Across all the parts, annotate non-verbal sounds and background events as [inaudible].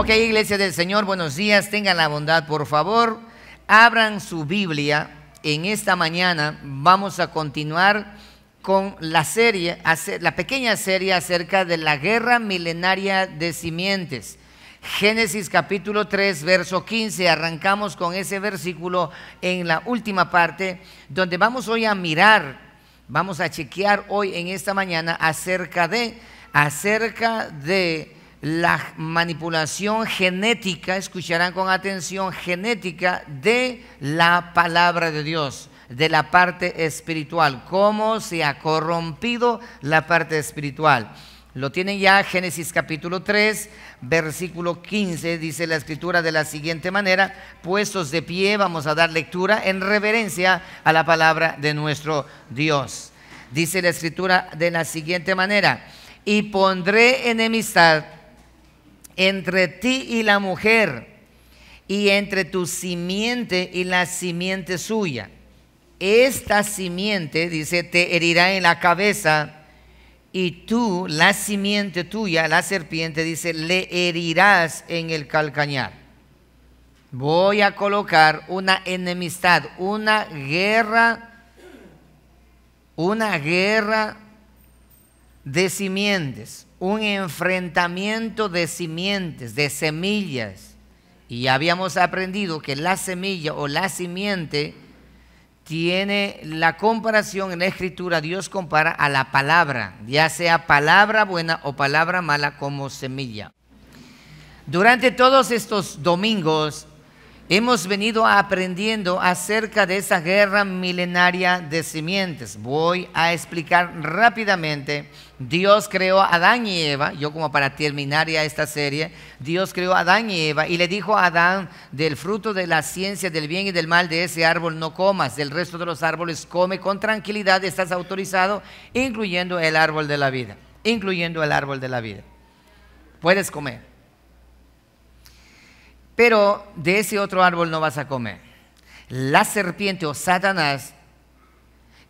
Ok, iglesia del Señor, buenos días. Tengan la bondad, por favor. Abran su Biblia. En esta mañana vamos a continuar con la serie, la pequeña serie acerca de la guerra milenaria de simientes. Génesis capítulo 3, verso 15. Arrancamos con ese versículo en la última parte, donde vamos hoy a mirar, vamos a chequear hoy en esta mañana acerca de, acerca de la manipulación genética, escucharán con atención, genética de la palabra de Dios, de la parte espiritual, cómo se ha corrompido la parte espiritual. Lo tienen ya Génesis capítulo 3, versículo 15, dice la escritura de la siguiente manera, puestos de pie vamos a dar lectura en reverencia a la palabra de nuestro Dios. Dice la escritura de la siguiente manera, y pondré enemistad entre ti y la mujer, y entre tu simiente y la simiente suya. Esta simiente, dice, te herirá en la cabeza, y tú, la simiente tuya, la serpiente, dice, le herirás en el calcañar. Voy a colocar una enemistad, una guerra, una guerra de simientes un enfrentamiento de simientes, de semillas. Y habíamos aprendido que la semilla o la simiente tiene la comparación en la escritura, Dios compara a la palabra, ya sea palabra buena o palabra mala como semilla. Durante todos estos domingos hemos venido aprendiendo acerca de esa guerra milenaria de simientes. Voy a explicar rápidamente. Dios creó a Adán y Eva, yo como para terminar ya esta serie, Dios creó a Adán y Eva y le dijo a Adán, del fruto de la ciencia del bien y del mal de ese árbol no comas, del resto de los árboles come con tranquilidad, estás autorizado, incluyendo el árbol de la vida, incluyendo el árbol de la vida. Puedes comer pero de ese otro árbol no vas a comer. La serpiente o Satanás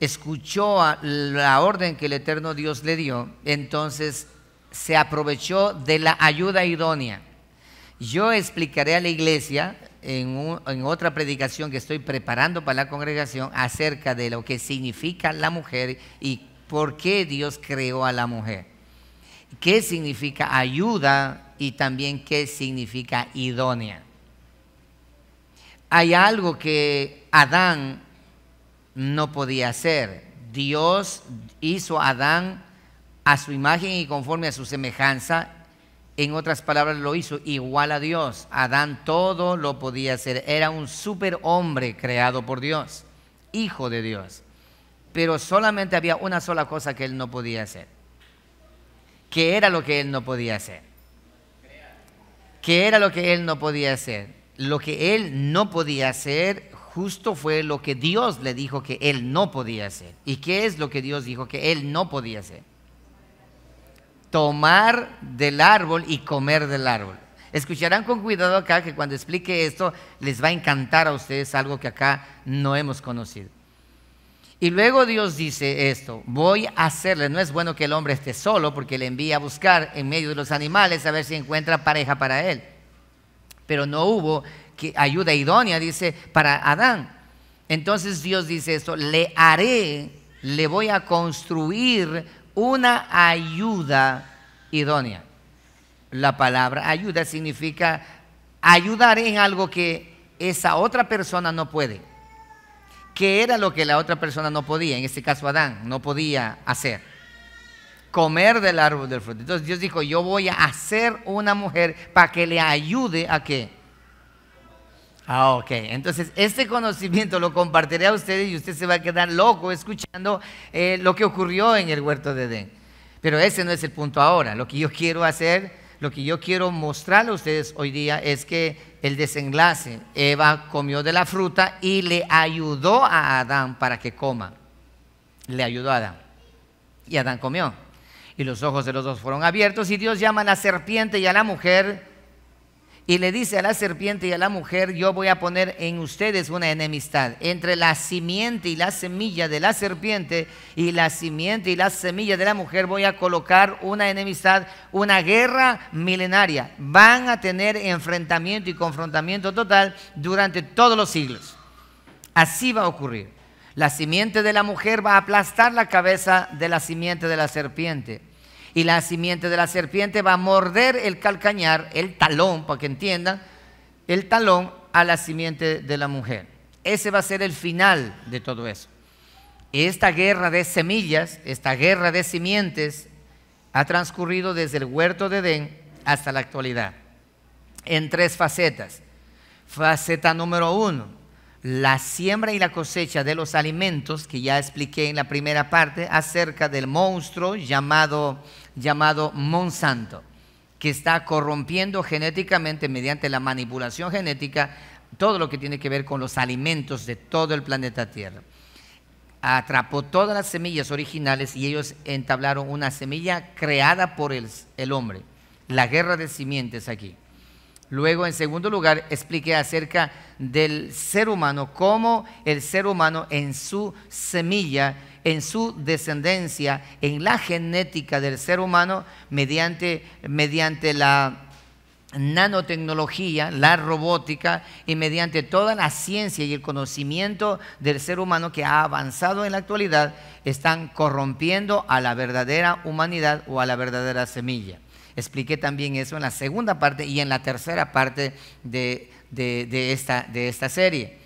escuchó la orden que el eterno Dios le dio, entonces se aprovechó de la ayuda idónea. Yo explicaré a la iglesia en, otra predicación que estoy preparando para la congregación acerca de lo que significa la mujer y por qué Dios creó a la mujer. ¿Qué significa ayuda y también qué significa idónea. Hay algo que Adán no podía hacer. Dios hizo a Adán a su imagen y conforme a su semejanza. En otras palabras, lo hizo igual a Dios. Adán todo lo podía hacer. Era un superhombre creado por Dios, hijo de Dios. Pero solamente había una sola cosa que él no podía hacer. ¿Qué era lo que él no podía hacer? ¿Qué era lo que él no podía hacer? Lo que él no podía hacer justo fue lo que Dios le dijo que él no podía hacer. ¿Y qué es lo que Dios dijo que él no podía hacer? Tomar del árbol y comer del árbol. Escucharán con cuidado acá que cuando explique esto les va a encantar a ustedes algo que acá no hemos conocido. Y luego Dios dice esto, voy a hacerle, no es bueno que el hombre esté solo porque le envía a buscar en medio de los animales a ver si encuentra pareja para él. Pero no hubo que ayuda idónea, dice, para Adán. Entonces Dios dice esto, le haré, le voy a construir una ayuda idónea. La palabra ayuda significa ayudar en algo que esa otra persona no puede. ¿Qué era lo que la otra persona no podía? En este caso Adán no podía hacer. Comer del árbol del fruto. Entonces Dios dijo, yo voy a hacer una mujer para que le ayude a qué. Ah, ok. Entonces, este conocimiento lo compartiré a ustedes y usted se va a quedar loco escuchando eh, lo que ocurrió en el huerto de Edén. Pero ese no es el punto ahora. Lo que yo quiero hacer lo que yo quiero mostrarle a ustedes hoy día es que el desenlace, Eva comió de la fruta y le ayudó a Adán para que coma. Le ayudó a Adán. Y Adán comió. Y los ojos de los dos fueron abiertos y Dios llama a la serpiente y a la mujer y le dice a la serpiente y a la mujer, yo voy a poner en ustedes una enemistad entre la simiente y la semilla de la serpiente y la simiente y la semilla de la mujer voy a colocar una enemistad, una guerra milenaria. Van a tener enfrentamiento y confrontamiento total durante todos los siglos. Así va a ocurrir. La simiente de la mujer va a aplastar la cabeza de la simiente de la serpiente. Y la simiente de la serpiente va a morder el calcañar, el talón, para que entiendan, el talón a la simiente de la mujer. Ese va a ser el final de todo eso. Esta guerra de semillas, esta guerra de simientes, ha transcurrido desde el huerto de Edén hasta la actualidad, en tres facetas. Faceta número uno, la siembra y la cosecha de los alimentos, que ya expliqué en la primera parte, acerca del monstruo llamado, Monsanto, que está corrompiendo genéticamente mediante la manipulación genética todo lo que tiene que ver con los alimentos de todo el planeta Tierra. Atrapó todas las semillas originales y ellos entablaron una semilla creada por el, el hombre, la guerra de simientes aquí. Luego, en segundo lugar, expliqué acerca del ser humano, cómo el ser humano en su semilla, en su descendencia, en la genética del ser humano, mediante, mediante la nanotecnología, la robótica y mediante toda la ciencia y el conocimiento del ser humano que ha avanzado en la actualidad, están corrompiendo a la verdadera humanidad o a la verdadera semilla. Expliqué también eso en la segunda parte y en la tercera parte de, esta, de esta serie.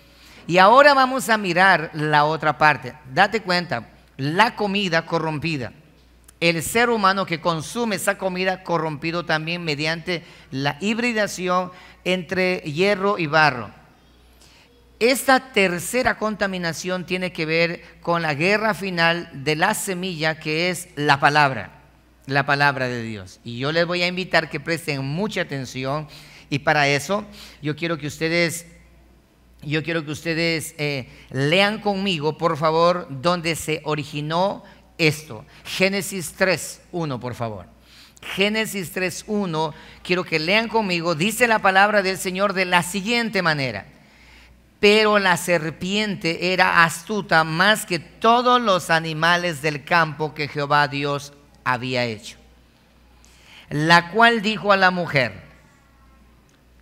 Y ahora vamos a mirar la otra parte. Date cuenta, la comida corrompida. El ser humano que consume esa comida corrompido también mediante la hibridación entre hierro y barro. Esta tercera contaminación tiene que ver con la guerra final de la semilla que es la palabra la palabra de Dios. Y yo les voy a invitar que presten mucha atención y para eso yo quiero que ustedes, yo quiero que ustedes eh, lean conmigo, por favor, donde se originó esto. Génesis 3.1, por favor. Génesis 3.1, quiero que lean conmigo, dice la palabra del Señor de la siguiente manera. Pero la serpiente era astuta más que todos los animales del campo que Jehová Dios había hecho. La cual dijo a la mujer,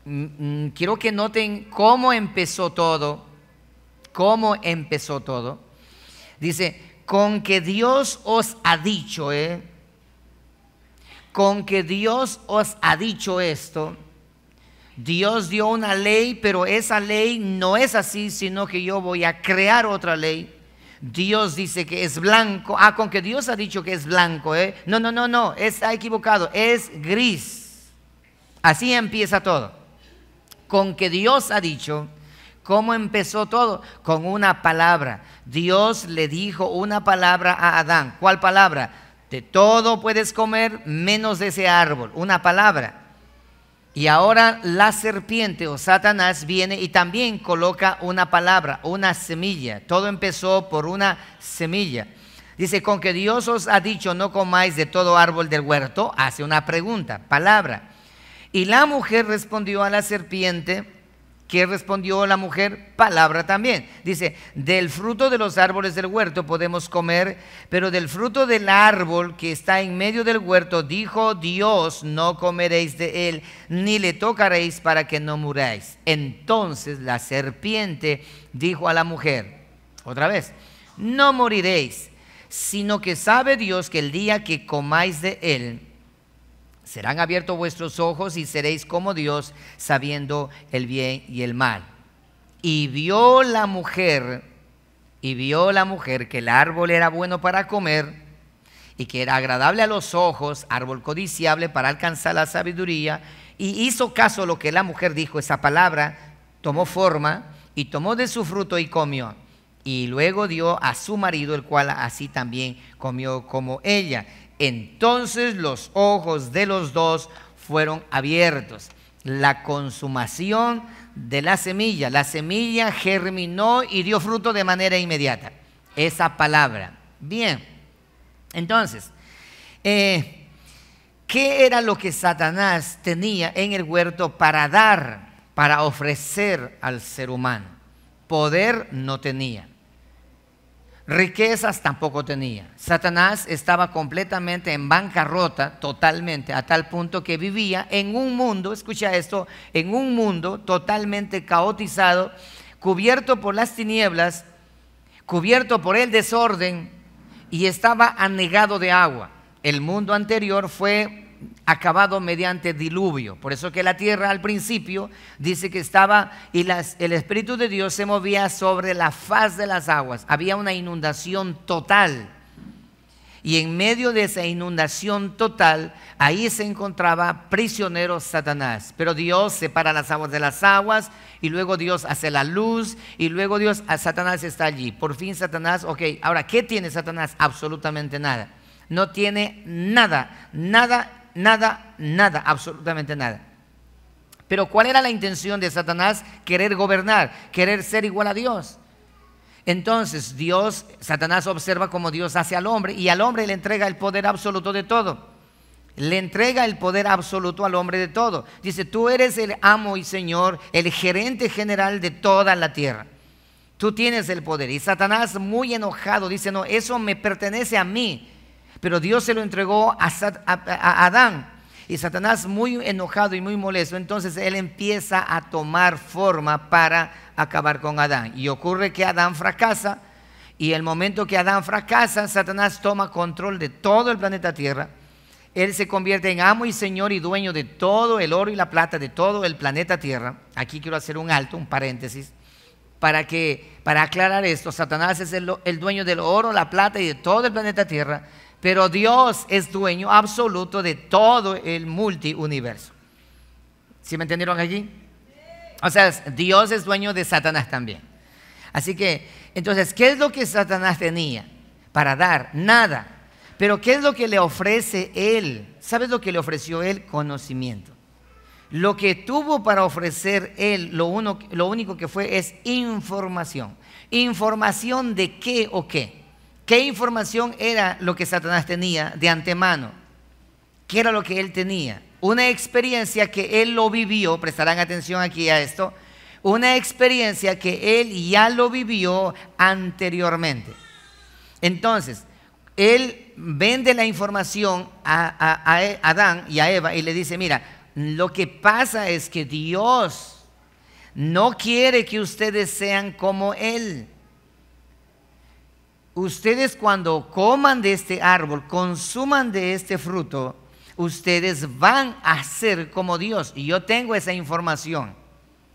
mm, mm, quiero que noten cómo empezó todo, cómo empezó todo. Dice, con que Dios os ha dicho, ¿eh? con que Dios os ha dicho esto, Dios dio una ley, pero esa ley no es así, sino que yo voy a crear otra ley Dios dice que es blanco. Ah, con que Dios ha dicho que es blanco. ¿eh? No, no, no, no, está equivocado. Es gris. Así empieza todo. Con que Dios ha dicho. ¿Cómo empezó todo? Con una palabra. Dios le dijo una palabra a Adán. ¿Cuál palabra? De todo puedes comer menos de ese árbol. Una palabra. Y ahora la serpiente o Satanás viene y también coloca una palabra, una semilla. Todo empezó por una semilla. Dice, con que Dios os ha dicho, no comáis de todo árbol del huerto, hace una pregunta, palabra. Y la mujer respondió a la serpiente, ¿Qué respondió la mujer? Palabra también. Dice, del fruto de los árboles del huerto podemos comer, pero del fruto del árbol que está en medio del huerto, dijo Dios, no comeréis de él, ni le tocaréis para que no muráis. Entonces la serpiente dijo a la mujer, otra vez, no moriréis, sino que sabe Dios que el día que comáis de él, Serán abiertos vuestros ojos y seréis como Dios, sabiendo el bien y el mal. Y vio la mujer, y vio la mujer que el árbol era bueno para comer y que era agradable a los ojos, árbol codiciable para alcanzar la sabiduría, y hizo caso a lo que la mujer dijo, esa palabra tomó forma y tomó de su fruto y comió. Y luego dio a su marido, el cual así también comió como ella. Entonces los ojos de los dos fueron abiertos. La consumación de la semilla. La semilla germinó y dio fruto de manera inmediata. Esa palabra. Bien. Entonces, eh, ¿qué era lo que Satanás tenía en el huerto para dar, para ofrecer al ser humano? Poder no tenía. Riquezas tampoco tenía. Satanás estaba completamente en bancarrota, totalmente, a tal punto que vivía en un mundo, escucha esto, en un mundo totalmente caotizado, cubierto por las tinieblas, cubierto por el desorden y estaba anegado de agua. El mundo anterior fue acabado mediante diluvio. Por eso que la tierra al principio dice que estaba y las, el Espíritu de Dios se movía sobre la faz de las aguas. Había una inundación total. Y en medio de esa inundación total, ahí se encontraba prisionero Satanás. Pero Dios separa las aguas de las aguas y luego Dios hace la luz y luego Dios, a ah, Satanás está allí. Por fin Satanás, ok, ahora, ¿qué tiene Satanás? Absolutamente nada. No tiene nada, nada nada, nada, absolutamente nada. Pero ¿cuál era la intención de Satanás? Querer gobernar, querer ser igual a Dios. Entonces Dios, Satanás observa cómo Dios hace al hombre y al hombre le entrega el poder absoluto de todo. Le entrega el poder absoluto al hombre de todo. Dice, tú eres el amo y señor, el gerente general de toda la tierra. Tú tienes el poder. Y Satanás muy enojado dice, no, eso me pertenece a mí pero Dios se lo entregó a, Adán. Y Satanás muy enojado y muy molesto, entonces él empieza a tomar forma para acabar con Adán. Y ocurre que Adán fracasa, y el momento que Adán fracasa, Satanás toma control de todo el planeta Tierra. Él se convierte en amo y señor y dueño de todo el oro y la plata de todo el planeta Tierra. Aquí quiero hacer un alto, un paréntesis, para, que, para aclarar esto. Satanás es el, el dueño del oro, la plata y de todo el planeta Tierra pero Dios es dueño absoluto de todo el multiuniverso. ¿Sí me entendieron allí? O sea, Dios es dueño de Satanás también. Así que, entonces, ¿qué es lo que Satanás tenía para dar? Nada. Pero ¿qué es lo que le ofrece él? ¿Sabes lo que le ofreció él? Conocimiento. Lo que tuvo para ofrecer él, lo, lo único que fue es información. ¿Información de qué o qué? ¿Qué información era lo que Satanás tenía de antemano? ¿Qué era lo que él tenía? Una experiencia que él lo vivió, prestarán atención aquí a esto, una experiencia que él ya lo vivió anteriormente. Entonces, él vende la información a, e, Adán y a Eva y le dice, mira, lo que pasa es que Dios no quiere que ustedes sean como Él ustedes cuando coman de este árbol, consuman de este fruto, ustedes van a ser como Dios. Y yo tengo esa información.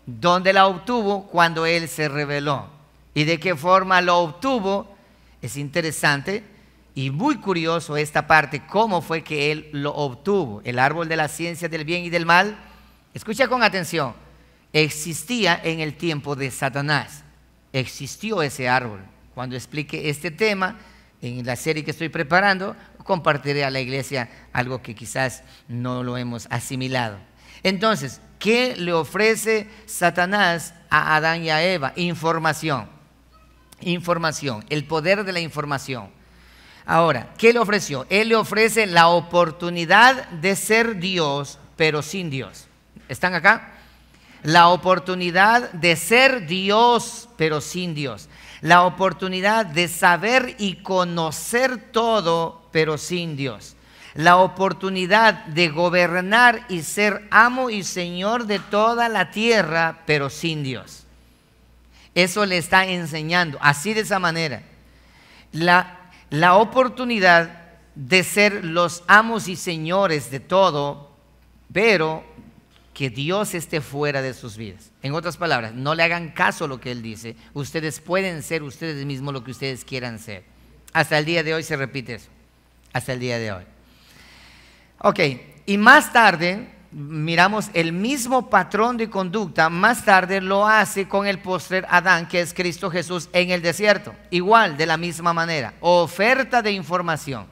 ¿Dónde la obtuvo? Cuando Él se reveló. ¿Y de qué forma lo obtuvo? Es interesante y muy curioso esta parte, cómo fue que Él lo obtuvo. El árbol de la ciencia del bien y del mal, escucha con atención, existía en el tiempo de Satanás. Existió ese árbol cuando explique este tema en la serie que estoy preparando, compartiré a la iglesia algo que quizás no lo hemos asimilado. Entonces, ¿qué le ofrece Satanás a Adán y a Eva? Información. Información, el poder de la información. Ahora, ¿qué le ofreció? Él le ofrece la oportunidad de ser Dios, pero sin Dios. ¿Están acá? La oportunidad de ser Dios, pero sin Dios la oportunidad de saber y conocer todo, pero sin Dios. La oportunidad de gobernar y ser amo y señor de toda la tierra, pero sin Dios. Eso le está enseñando, así de esa manera. La, la oportunidad de ser los amos y señores de todo, pero que Dios esté fuera de sus vidas. En otras palabras, no le hagan caso a lo que Él dice. Ustedes pueden ser ustedes mismos lo que ustedes quieran ser. Hasta el día de hoy se repite eso. Hasta el día de hoy. Ok, y más tarde, miramos el mismo patrón de conducta, más tarde lo hace con el postre Adán, que es Cristo Jesús en el desierto. Igual, de la misma manera. Oferta de información.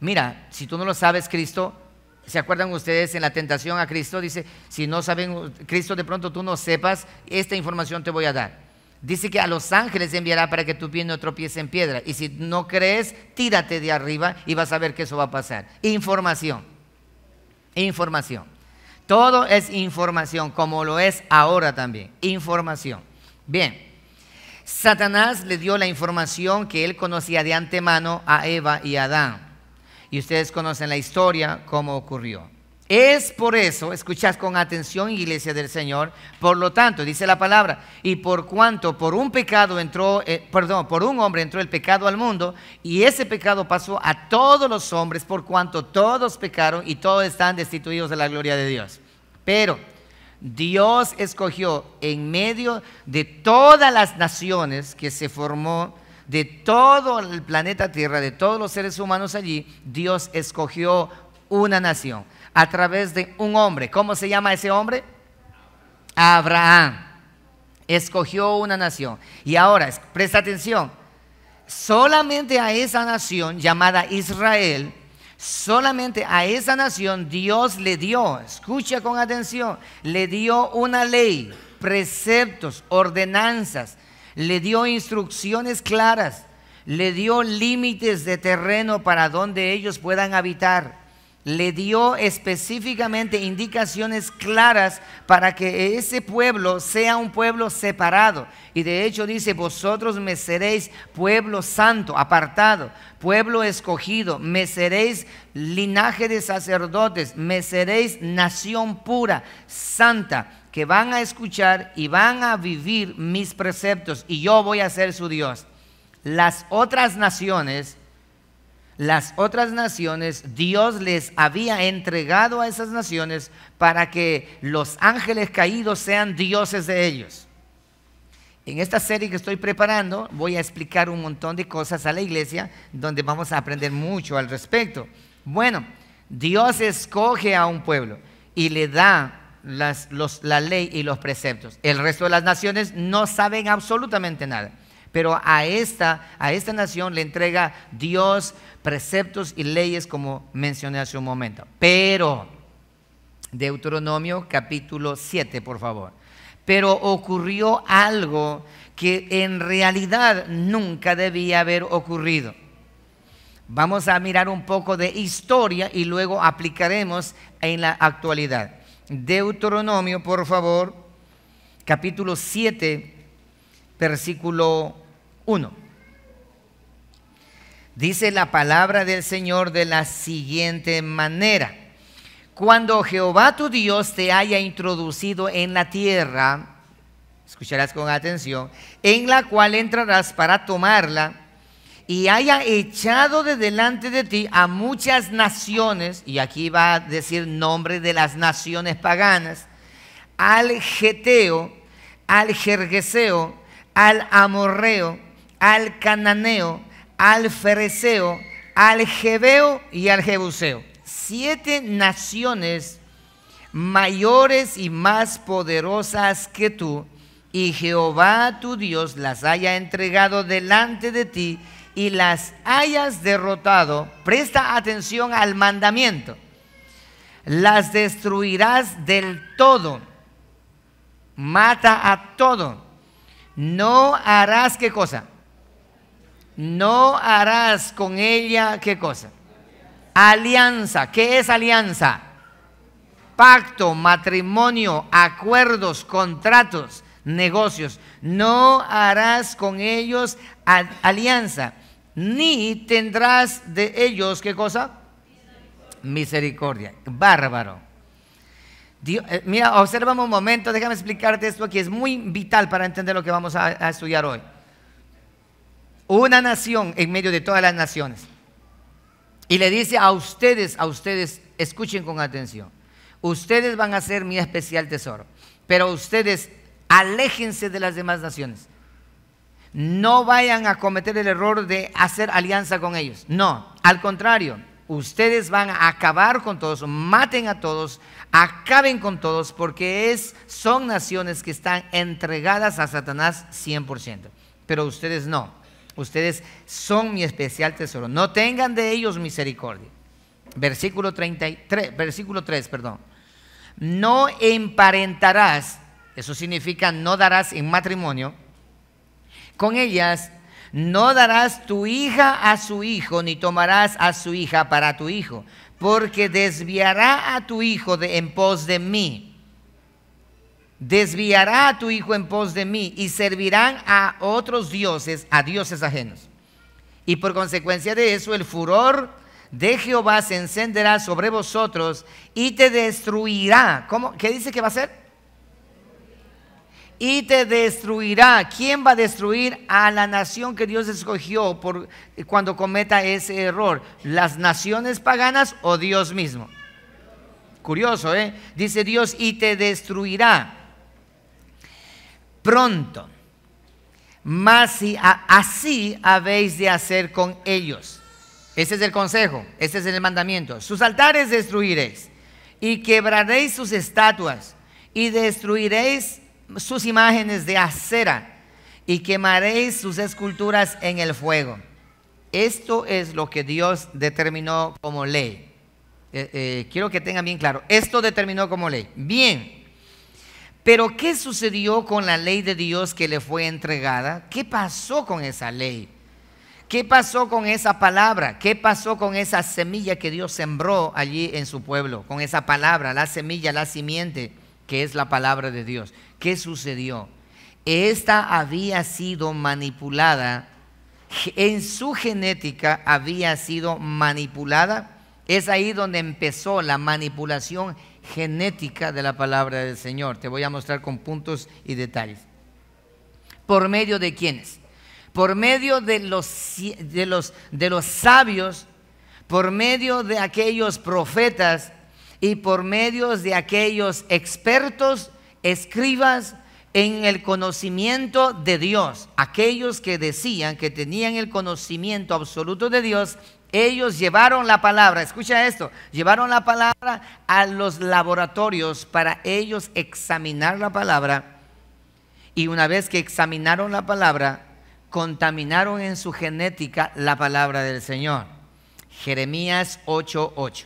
Mira, si tú no lo sabes, Cristo ¿Se acuerdan ustedes en la tentación a Cristo? Dice, si no saben, Cristo de pronto tú no sepas, esta información te voy a dar. Dice que a los ángeles enviará para que tu pie no tropiece en piedra. Y si no crees, tírate de arriba y vas a ver que eso va a pasar. Información. Información. Todo es información, como lo es ahora también. Información. Bien. Satanás le dio la información que él conocía de antemano a Eva y a Adán y ustedes conocen la historia, cómo ocurrió. Es por eso, escuchad con atención, iglesia del Señor, por lo tanto, dice la palabra, y por cuanto por un pecado entró, eh, perdón, por un hombre entró el pecado al mundo, y ese pecado pasó a todos los hombres, por cuanto todos pecaron y todos están destituidos de la gloria de Dios. Pero Dios escogió en medio de todas las naciones que se formó de todo el planeta Tierra, de todos los seres humanos allí, Dios escogió una nación a través de un hombre. ¿Cómo se llama ese hombre? Abraham. Escogió una nación. Y ahora, presta atención, solamente a esa nación llamada Israel, solamente a esa nación Dios le dio, escucha con atención, le dio una ley, preceptos, ordenanzas, le dio instrucciones claras, le dio límites de terreno para donde ellos puedan habitar le dio específicamente indicaciones claras para que ese pueblo sea un pueblo separado. Y de hecho dice, vosotros me seréis pueblo santo, apartado, pueblo escogido, me seréis linaje de sacerdotes, me seréis nación pura, santa, que van a escuchar y van a vivir mis preceptos y yo voy a ser su Dios. Las otras naciones las otras naciones, Dios les había entregado a esas naciones para que los ángeles caídos sean dioses de ellos. En esta serie que estoy preparando voy a explicar un montón de cosas a la iglesia donde vamos a aprender mucho al respecto. Bueno, Dios escoge a un pueblo y le da la ley y los preceptos. El resto de las naciones no saben absolutamente nada. Pero a esta, a esta nación le entrega Dios preceptos y leyes como mencioné hace un momento. Pero, Deuteronomio capítulo 7, por favor. Pero ocurrió algo que en realidad nunca debía haber ocurrido. Vamos a mirar un poco de historia y luego aplicaremos en la actualidad. Deuteronomio, por favor, capítulo 7, versículo 1. Dice la palabra del Señor de la siguiente manera. Cuando Jehová tu Dios te haya introducido en la tierra, escucharás con atención, en la cual entrarás para tomarla, y haya echado de delante de ti a muchas naciones, y aquí va a decir nombre de las naciones paganas, al Geteo, al Jergeseo, al Amorreo, al Cananeo, al Fereceo, al Jebeo y al Jebuseo. Siete naciones mayores y más poderosas que tú, y Jehová tu Dios las haya entregado delante de ti y las hayas derrotado, presta atención al mandamiento, las destruirás del todo, mata a todo, no harás qué cosa, no harás con ella, ¿qué cosa? Alianza. ¿Qué es alianza? Pacto, matrimonio, acuerdos, contratos, negocios. No harás con ellos alianza, ni tendrás de ellos, ¿qué cosa? Misericordia. Bárbaro. Eh, mira, observamos un momento, déjame explicarte esto Aquí es muy vital para entender lo que vamos a estudiar hoy una nación en medio de todas las naciones. Y le dice a ustedes, a ustedes, escuchen con atención, ustedes van a ser mi especial tesoro, pero ustedes aléjense de las demás naciones. No vayan a cometer el error de hacer alianza con ellos. No, al contrario, ustedes van a acabar con todos, maten a todos, acaben con todos, porque es, son naciones que están entregadas a Satanás 100%, pero ustedes no Ustedes son mi especial tesoro. No tengan de ellos misericordia. Versículo versículo 3, perdón. No emparentarás, eso significa no darás en matrimonio con ellas, no darás tu hija a su hijo, ni tomarás a su hija para tu hijo, porque desviará a tu hijo en pos de mí desviará a tu hijo en pos de mí y servirán a otros dioses, a dioses ajenos. Y por consecuencia de eso el furor de Jehová se encenderá sobre vosotros y te destruirá. ¿Cómo? ¿Qué dice que va a ser? Y te destruirá. ¿Quién va a destruir a la nación que Dios escogió por, cuando cometa ese error? ¿Las naciones paganas o Dios mismo? Curioso, ¿eh? Dice Dios, y te destruirá pronto. Mas si así habéis de hacer con ellos. Ese es el consejo, ese es el mandamiento. Sus altares destruiréis y quebraréis sus estatuas y destruiréis sus imágenes de acera y quemaréis sus esculturas en el fuego. Esto es lo que Dios determinó como ley. Eh, eh, quiero que tengan bien claro, esto determinó como ley. Bien, pero ¿qué sucedió con la ley de Dios que le fue entregada? ¿Qué pasó con esa ley? ¿Qué pasó con esa palabra? ¿Qué pasó con esa semilla que Dios sembró allí en su pueblo? Con esa palabra, la semilla, la simiente, que es la palabra de Dios. ¿Qué sucedió? Esta había sido manipulada, en su genética había sido manipulada. Es ahí donde empezó la manipulación genética de la palabra del Señor. Te voy a mostrar con puntos y detalles. ¿Por medio de quiénes? Por medio de los, de los, de los sabios, por medio de aquellos profetas y por medio de aquellos expertos, escribas, en el conocimiento de Dios. Aquellos que decían que tenían el conocimiento absoluto de Dios ellos llevaron la palabra, escucha esto, llevaron la palabra a los laboratorios para ellos examinar la palabra. Y una vez que examinaron la palabra, contaminaron en su genética la palabra del Señor. Jeremías 8:8.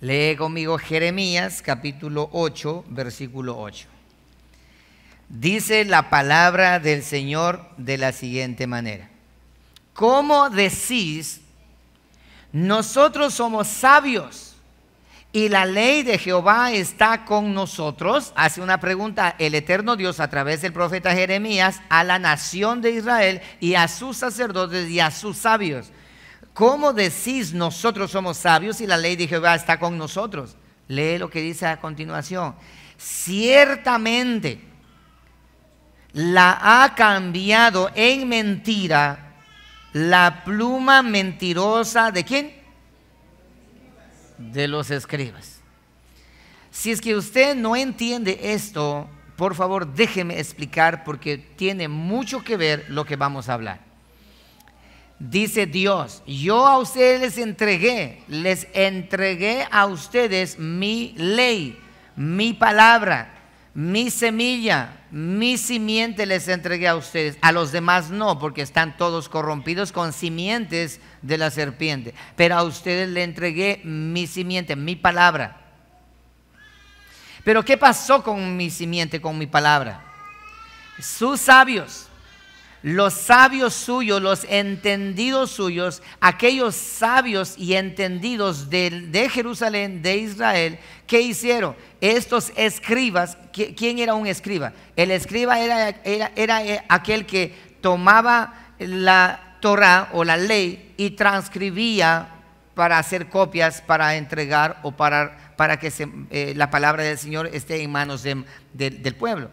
Lee conmigo Jeremías capítulo 8, versículo 8. Dice la palabra del Señor de la siguiente manera. ¿cómo decís, nosotros somos sabios y la ley de Jehová está con nosotros? Hace una pregunta el eterno Dios a través del profeta Jeremías a la nación de Israel y a sus sacerdotes y a sus sabios. ¿Cómo decís nosotros somos sabios y la ley de Jehová está con nosotros? Lee lo que dice a continuación. Ciertamente la ha cambiado en mentira la pluma mentirosa de quién? De los escribas. Si es que usted no entiende esto, por favor déjeme explicar porque tiene mucho que ver lo que vamos a hablar. Dice Dios, yo a ustedes les entregué, les entregué a ustedes mi ley, mi palabra, mi semilla, mi simiente les entregué a ustedes, a los demás no, porque están todos corrompidos con simientes de la serpiente, pero a ustedes le entregué mi simiente, mi palabra. Pero ¿qué pasó con mi simiente, con mi palabra? Sus sabios los sabios suyos, los entendidos suyos, aquellos sabios y entendidos de, Jerusalén, de Israel, ¿qué hicieron? Estos escribas, ¿quién era un escriba? El escriba era, eh, aquel que tomaba la Torah o la ley y transcribía para hacer copias, para entregar o para, que eh, la palabra del Señor esté en manos del pueblo.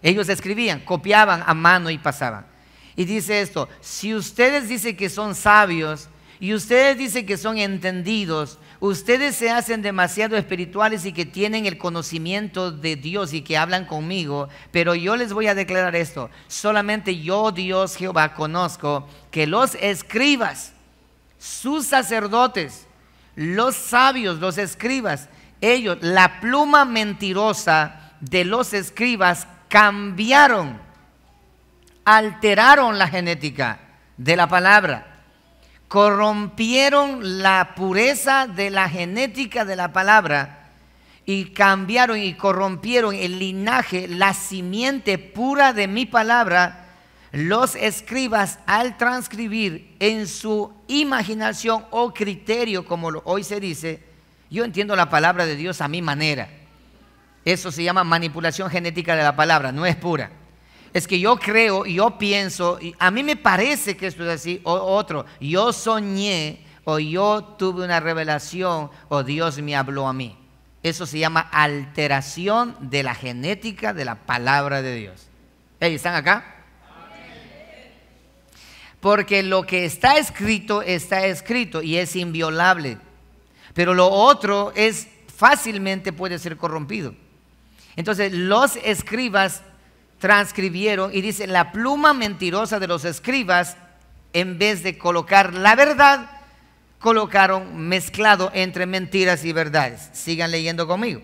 Ellos escribían, copiaban a mano y pasaban. Y dice esto, si ustedes dicen que son sabios y ustedes dicen que son entendidos, ustedes se hacen demasiado espirituales y que tienen el conocimiento de Dios y que hablan conmigo, pero yo les voy a declarar esto, solamente yo Dios Jehová conozco que los escribas, sus sacerdotes, los sabios, los escribas, ellos, la pluma mentirosa de los escribas cambiaron alteraron la genética de la palabra, corrompieron la pureza de la genética de la palabra y cambiaron y corrompieron el linaje, la simiente pura de mi palabra, los escribas al transcribir en su imaginación o criterio, como hoy se dice, yo entiendo la palabra de Dios a mi manera. Eso se llama manipulación genética de la palabra, no es pura es que yo creo yo pienso, y a mí me parece que esto es así, o otro, yo soñé o yo tuve una revelación o Dios me habló a mí. Eso se llama alteración de la genética de la palabra de Dios. ¿Ellos ¿Están acá? Porque lo que está escrito está escrito y es inviolable. Pero lo otro es fácilmente puede ser corrompido. Entonces los escribas transcribieron y dice, la pluma mentirosa de los escribas, en vez de colocar la verdad, colocaron mezclado entre mentiras y verdades. Sigan leyendo conmigo.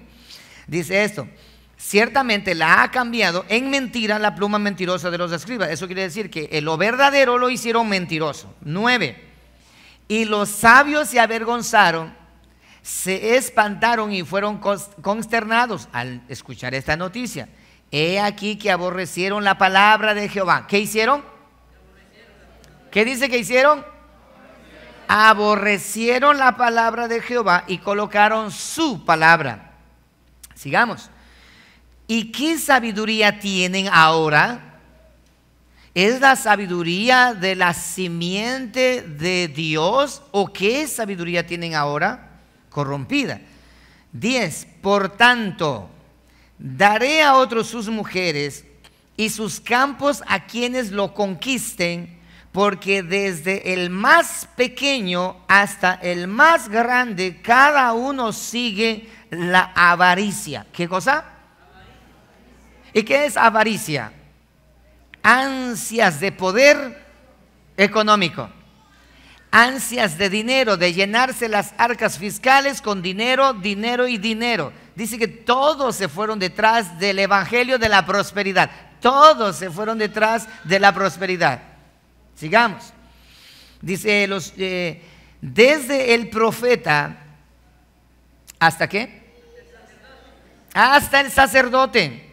Dice esto, ciertamente la ha cambiado en mentira la pluma mentirosa de los escribas. Eso quiere decir que lo verdadero lo hicieron mentiroso. nueve Y los sabios se avergonzaron, se espantaron y fueron consternados al escuchar esta noticia. He aquí que aborrecieron la palabra de Jehová. ¿Qué hicieron? ¿Qué dice que hicieron? Aborrecieron la palabra de Jehová y colocaron su palabra. Sigamos. ¿Y qué sabiduría tienen ahora? ¿Es la sabiduría de la simiente de Dios o qué sabiduría tienen ahora? Corrompida. 10. Por tanto, daré a otros sus mujeres y sus campos a quienes lo conquisten, porque desde el más pequeño hasta el más grande, cada uno sigue la avaricia. ¿Qué cosa? ¿Y qué es avaricia? Ansias de poder económico ansias de dinero, de llenarse las arcas fiscales con dinero, dinero y dinero. Dice que todos se fueron detrás del Evangelio de la prosperidad. Todos se fueron detrás de la prosperidad. Sigamos. Dice, los, eh, desde el profeta, ¿hasta qué? Hasta el sacerdote.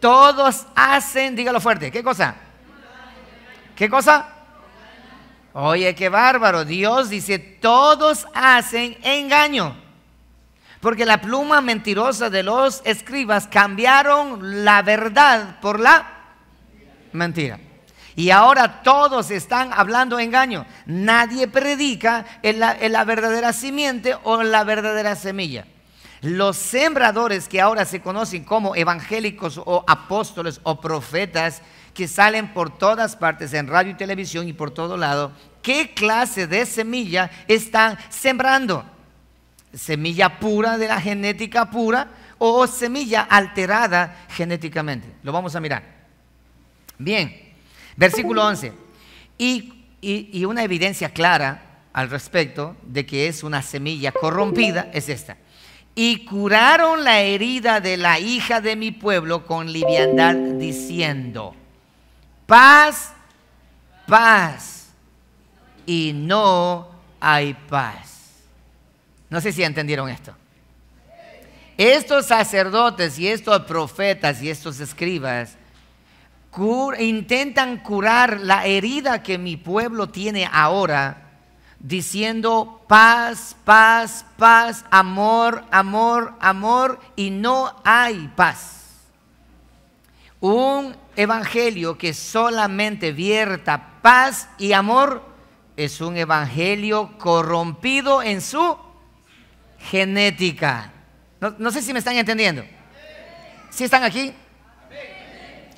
Todos hacen, dígalo fuerte, ¿qué cosa? ¿Qué cosa? Oye, qué bárbaro. Dios dice, todos hacen engaño. Porque la pluma mentirosa de los escribas cambiaron la verdad por la mentira. Y ahora todos están hablando engaño. Nadie predica en la, verdadera simiente o en la verdadera semilla. Los sembradores que ahora se conocen como evangélicos o apóstoles o profetas, que salen por todas partes, en radio y televisión y por todo lado, ¿qué clase de semilla están sembrando? ¿Semilla pura de la genética pura o semilla alterada genéticamente? Lo vamos a mirar. Bien, versículo 11. Y, una evidencia clara al respecto de que es una semilla corrompida es esta y curaron la herida de la hija de mi pueblo con liviandad, diciendo, paz, paz. Y no hay paz. No sé si entendieron esto. Estos sacerdotes y estos profetas y estos escribas intentan curar la herida que mi pueblo tiene ahora diciendo paz, paz, paz, amor, amor, amor y no hay paz. Un evangelio que solamente vierta paz y amor es un evangelio corrompido en su genética. No, sé si me están entendiendo. ¿Sí están aquí?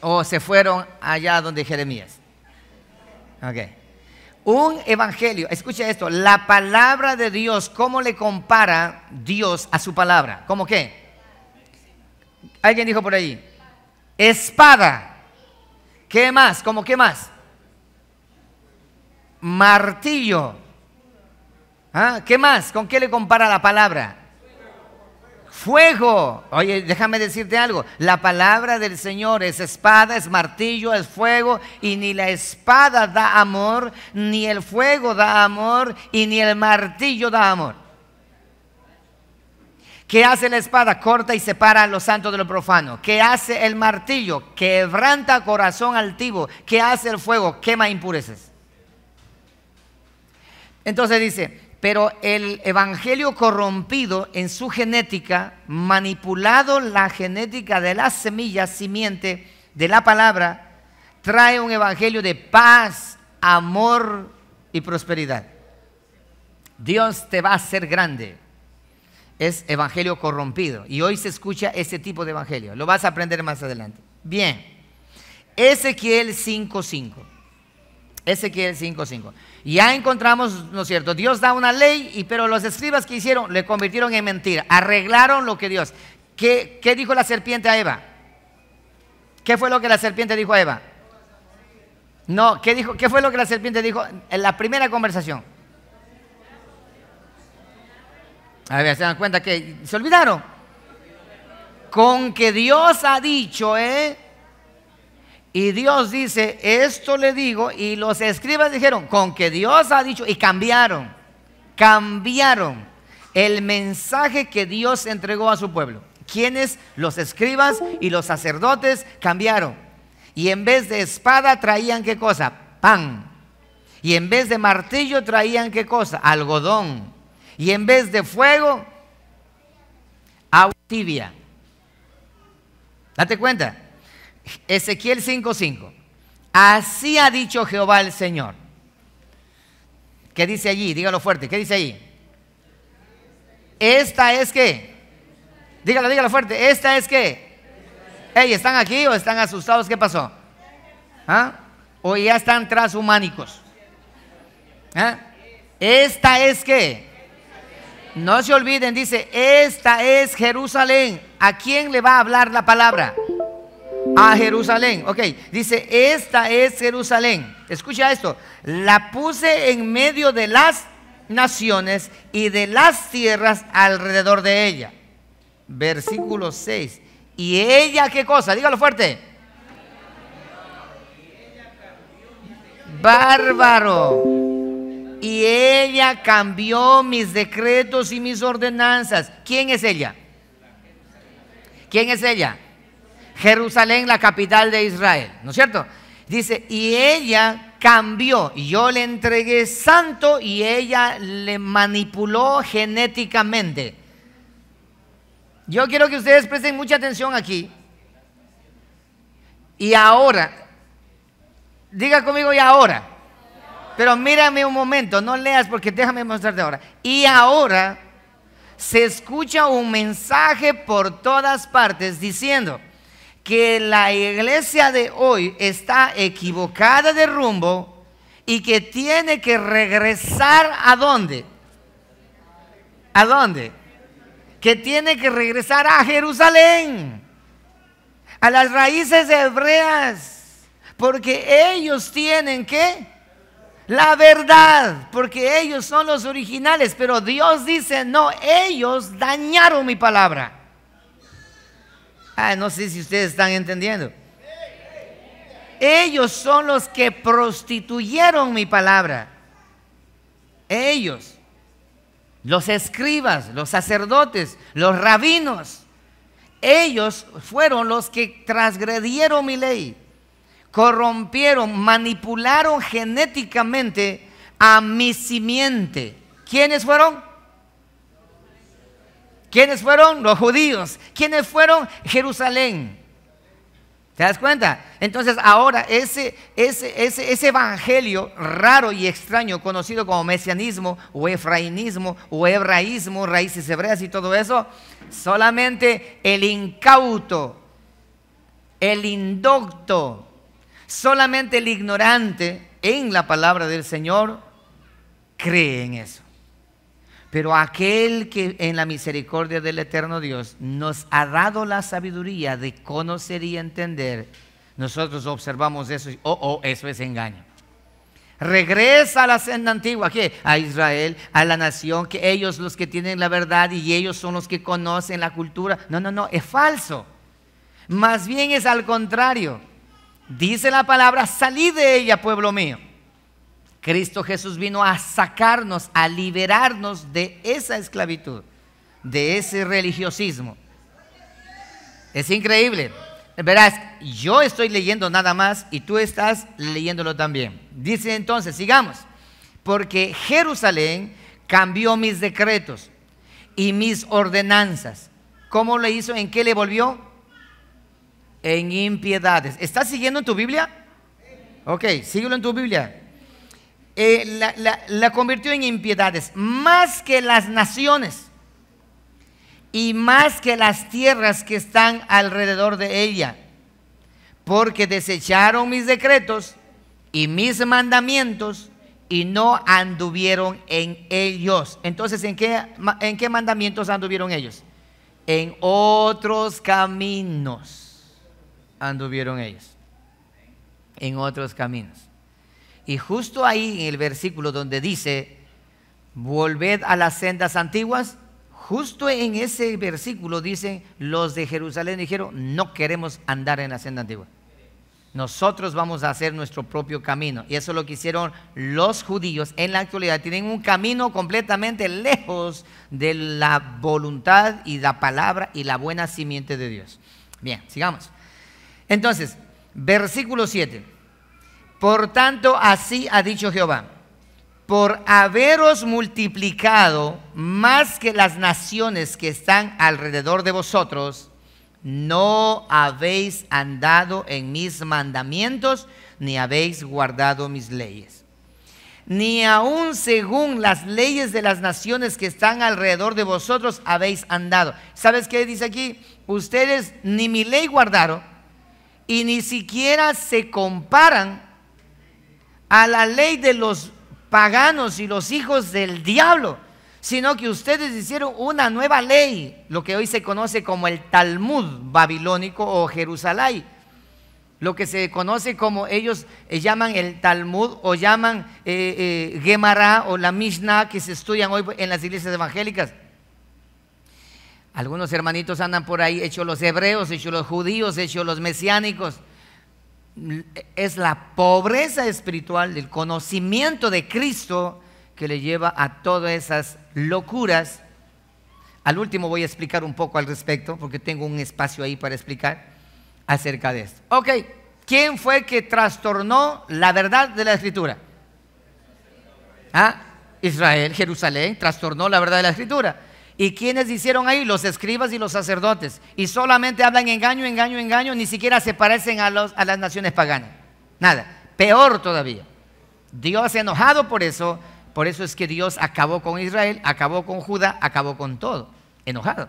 ¿O se fueron allá donde Jeremías? Un evangelio, escucha esto, la palabra de Dios, ¿cómo le compara Dios a su palabra? ¿Cómo qué? Alguien dijo por ahí, espada. ¿Qué más? ¿Cómo qué más? Martillo. ¿Ah? ¿Qué más? ¿Con qué le compara la palabra? Fuego. Oye, déjame decirte algo. La palabra del Señor es espada, es martillo, es fuego. Y ni la espada da amor, ni el fuego da amor, y ni el martillo da amor. ¿Qué hace la espada? Corta y separa a los santos de los profanos. ¿Qué hace el martillo? Quebranta corazón altivo. ¿Qué hace el fuego? Quema impureces. Entonces dice, pero el evangelio corrompido en su genética, manipulado la genética de las semillas, simiente de la palabra, trae un evangelio de paz, amor y prosperidad. Dios te va a hacer grande es evangelio corrompido. Y hoy se escucha ese tipo de evangelio. Lo vas a aprender más adelante. Bien. Ezequiel 5.5. Ezequiel 5.5. Ya encontramos, ¿no es cierto? Dios da una ley, y, pero los escribas que hicieron le convirtieron en mentira. Arreglaron lo que Dios. ¿Qué, ¿Qué dijo la serpiente a Eva? ¿Qué fue lo que la serpiente dijo a Eva? No, ¿qué, dijo, ¿qué fue lo que la serpiente dijo en la primera conversación? A ver, se dan cuenta que se olvidaron. Con que Dios ha dicho, ¿eh? Y Dios dice, esto le digo, y los escribas dijeron, con que Dios ha dicho, y cambiaron, cambiaron el mensaje que Dios entregó a su pueblo. Quienes los escribas y los sacerdotes cambiaron. Y en vez de espada traían qué cosa? Pan. Y en vez de martillo traían qué cosa? Algodón. Y en vez de fuego, agua tibia. Date cuenta. Ezequiel 5:5. Así ha dicho Jehová el Señor. ¿Qué dice allí? Dígalo fuerte. ¿Qué dice allí? Esta es que. Dígalo, dígalo fuerte. Esta es que. Hey, ¿están aquí o están asustados? ¿Qué pasó? ¿Ah? ¿O ya están transhumánicos? ¿Ah? Esta es que. No se olviden, dice, esta es Jerusalén. ¿A quién le va a hablar la palabra? A Jerusalén. Ok, dice, esta es Jerusalén. Escucha esto. La puse en medio de las naciones y de las tierras alrededor de ella. Versículo 6. ¿Y ella qué cosa? Dígalo fuerte. Bárbaro y ella cambió mis decretos y mis ordenanzas. ¿Quién es ella? ¿Quién es ella? Jerusalén, la capital de Israel, ¿no es cierto? Dice, y ella cambió, yo le entregué santo y ella le manipuló genéticamente. Yo quiero que ustedes presten mucha atención aquí. Y ahora, diga conmigo, y ahora. Pero mírame un momento, no leas porque déjame mostrarte ahora. Y ahora se escucha un mensaje por todas partes diciendo que la iglesia de hoy está equivocada de rumbo y que tiene que regresar a dónde? ¿A dónde? Que tiene que regresar a Jerusalén, a las raíces hebreas, porque ellos tienen que la verdad, porque ellos son los originales, pero Dios dice, no, ellos dañaron mi palabra. Ah, no sé si ustedes están entendiendo. Ellos son los que prostituyeron mi palabra. Ellos, los escribas, los sacerdotes, los rabinos, ellos fueron los que transgredieron mi ley corrompieron, manipularon genéticamente a mi simiente. ¿Quiénes fueron? ¿Quiénes fueron? Los judíos. ¿Quiénes fueron? Jerusalén. ¿Te das cuenta? Entonces ahora ese, ese, ese, evangelio raro y extraño, conocido como mesianismo o efraínismo o hebraísmo, raíces hebreas y todo eso, solamente el incauto, el indocto, Solamente el ignorante en la palabra del Señor cree en eso. Pero aquel que en la misericordia del eterno Dios nos ha dado la sabiduría de conocer y entender, nosotros observamos eso y, oh, oh, eso es engaño. Regresa a la senda antigua, ¿qué? A Israel, a la nación, que ellos los que tienen la verdad y ellos son los que conocen la cultura. No, no, no, es falso. Más bien es al contrario. Dice la palabra, salí de ella, pueblo mío. Cristo Jesús vino a sacarnos, a liberarnos de esa esclavitud, de ese religiosismo. Es increíble. Verás, yo estoy leyendo nada más y tú estás leyéndolo también. Dice entonces, sigamos, porque Jerusalén cambió mis decretos y mis ordenanzas. ¿Cómo le hizo? ¿En qué le volvió? en impiedades. ¿Estás siguiendo en tu Biblia? Ok, síguelo en tu Biblia. Eh, la, convirtió en impiedades, más que las naciones y más que las tierras que están alrededor de ella, porque desecharon mis decretos y mis mandamientos y no anduvieron en ellos. Entonces, ¿en qué, en qué mandamientos anduvieron ellos? En otros caminos anduvieron ellos en otros caminos. Y justo ahí en el versículo donde dice, volved a las sendas antiguas, justo en ese versículo dicen, los de Jerusalén dijeron, no queremos andar en la senda antigua. Nosotros vamos a hacer nuestro propio camino. Y eso es lo que hicieron los judíos en la actualidad. Tienen un camino completamente lejos de la voluntad y la palabra y la buena simiente de Dios. Bien, sigamos. Entonces, versículo 7. Por tanto, así ha dicho Jehová, por haberos multiplicado más que las naciones que están alrededor de vosotros, no habéis andado en mis mandamientos, ni habéis guardado mis leyes. Ni aun según las leyes de las naciones que están alrededor de vosotros habéis andado. ¿Sabes qué dice aquí? Ustedes ni mi ley guardaron, y ni siquiera se comparan a la ley de los paganos y los hijos del diablo, sino que ustedes hicieron una nueva ley, lo que hoy se conoce como el Talmud babilónico o Jerusalén, lo que se conoce como ellos eh, llaman el Talmud o llaman eh, eh, Gemara o la Mishnah que se estudian hoy en las iglesias evangélicas. Algunos hermanitos andan por ahí, hechos los hebreos, hechos los judíos, hechos los mesiánicos. Es la pobreza espiritual del conocimiento de Cristo que le lleva a todas esas locuras. Al último voy a explicar un poco al respecto, porque tengo un espacio ahí para explicar acerca de esto. Ok, ¿quién fue que trastornó la verdad de la escritura? Ah, Israel, Jerusalén, trastornó la verdad de la escritura. ¿Y quiénes hicieron ahí? Los escribas y los sacerdotes. Y solamente hablan engaño, engaño, engaño, ni siquiera se parecen a, las naciones paganas. Nada. Peor todavía. Dios enojado por eso, por eso es que Dios acabó con Israel, acabó con Judá, acabó con todo. Enojado.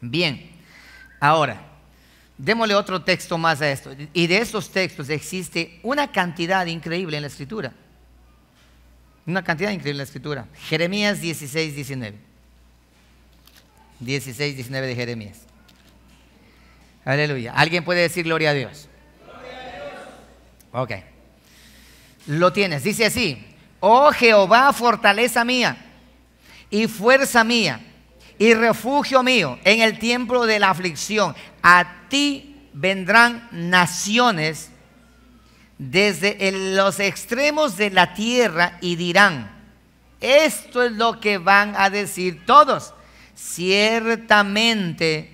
Bien, ahora, démosle otro texto más a esto. Y de esos textos existe una cantidad increíble en la escritura. Una cantidad increíble en la escritura. Jeremías 16, 19. 16, 19 de Jeremías. Aleluya. ¿Alguien puede decir gloria a Dios? Gloria a Dios. Ok. Lo tienes. Dice así. Oh Jehová, fortaleza mía y fuerza mía y refugio mío en el tiempo de la aflicción. A ti vendrán naciones desde los extremos de la tierra y dirán, esto es lo que van a decir todos ciertamente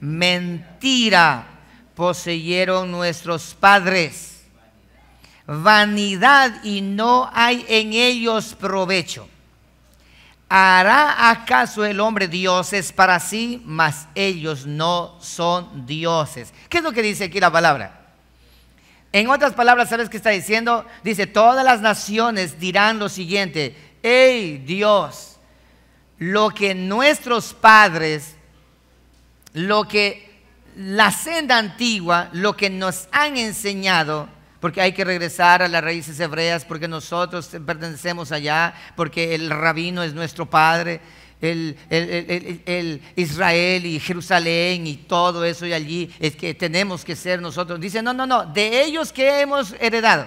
mentira poseyeron nuestros padres, vanidad y no hay en ellos provecho. ¿Hará acaso el hombre dioses para sí? Mas ellos no son dioses. ¿Qué es lo que dice aquí la palabra? En otras palabras, ¿sabes qué está diciendo? Dice, todas las naciones dirán lo siguiente, ¡Ey, Dios, lo que nuestros padres, lo que la senda antigua, lo que nos han enseñado, porque hay que regresar a las raíces hebreas, porque nosotros pertenecemos allá, porque el rabino es nuestro padre, el, Israel y Jerusalén y todo eso y allí es que tenemos que ser nosotros. Dice, no, no, no, de ellos que hemos heredado,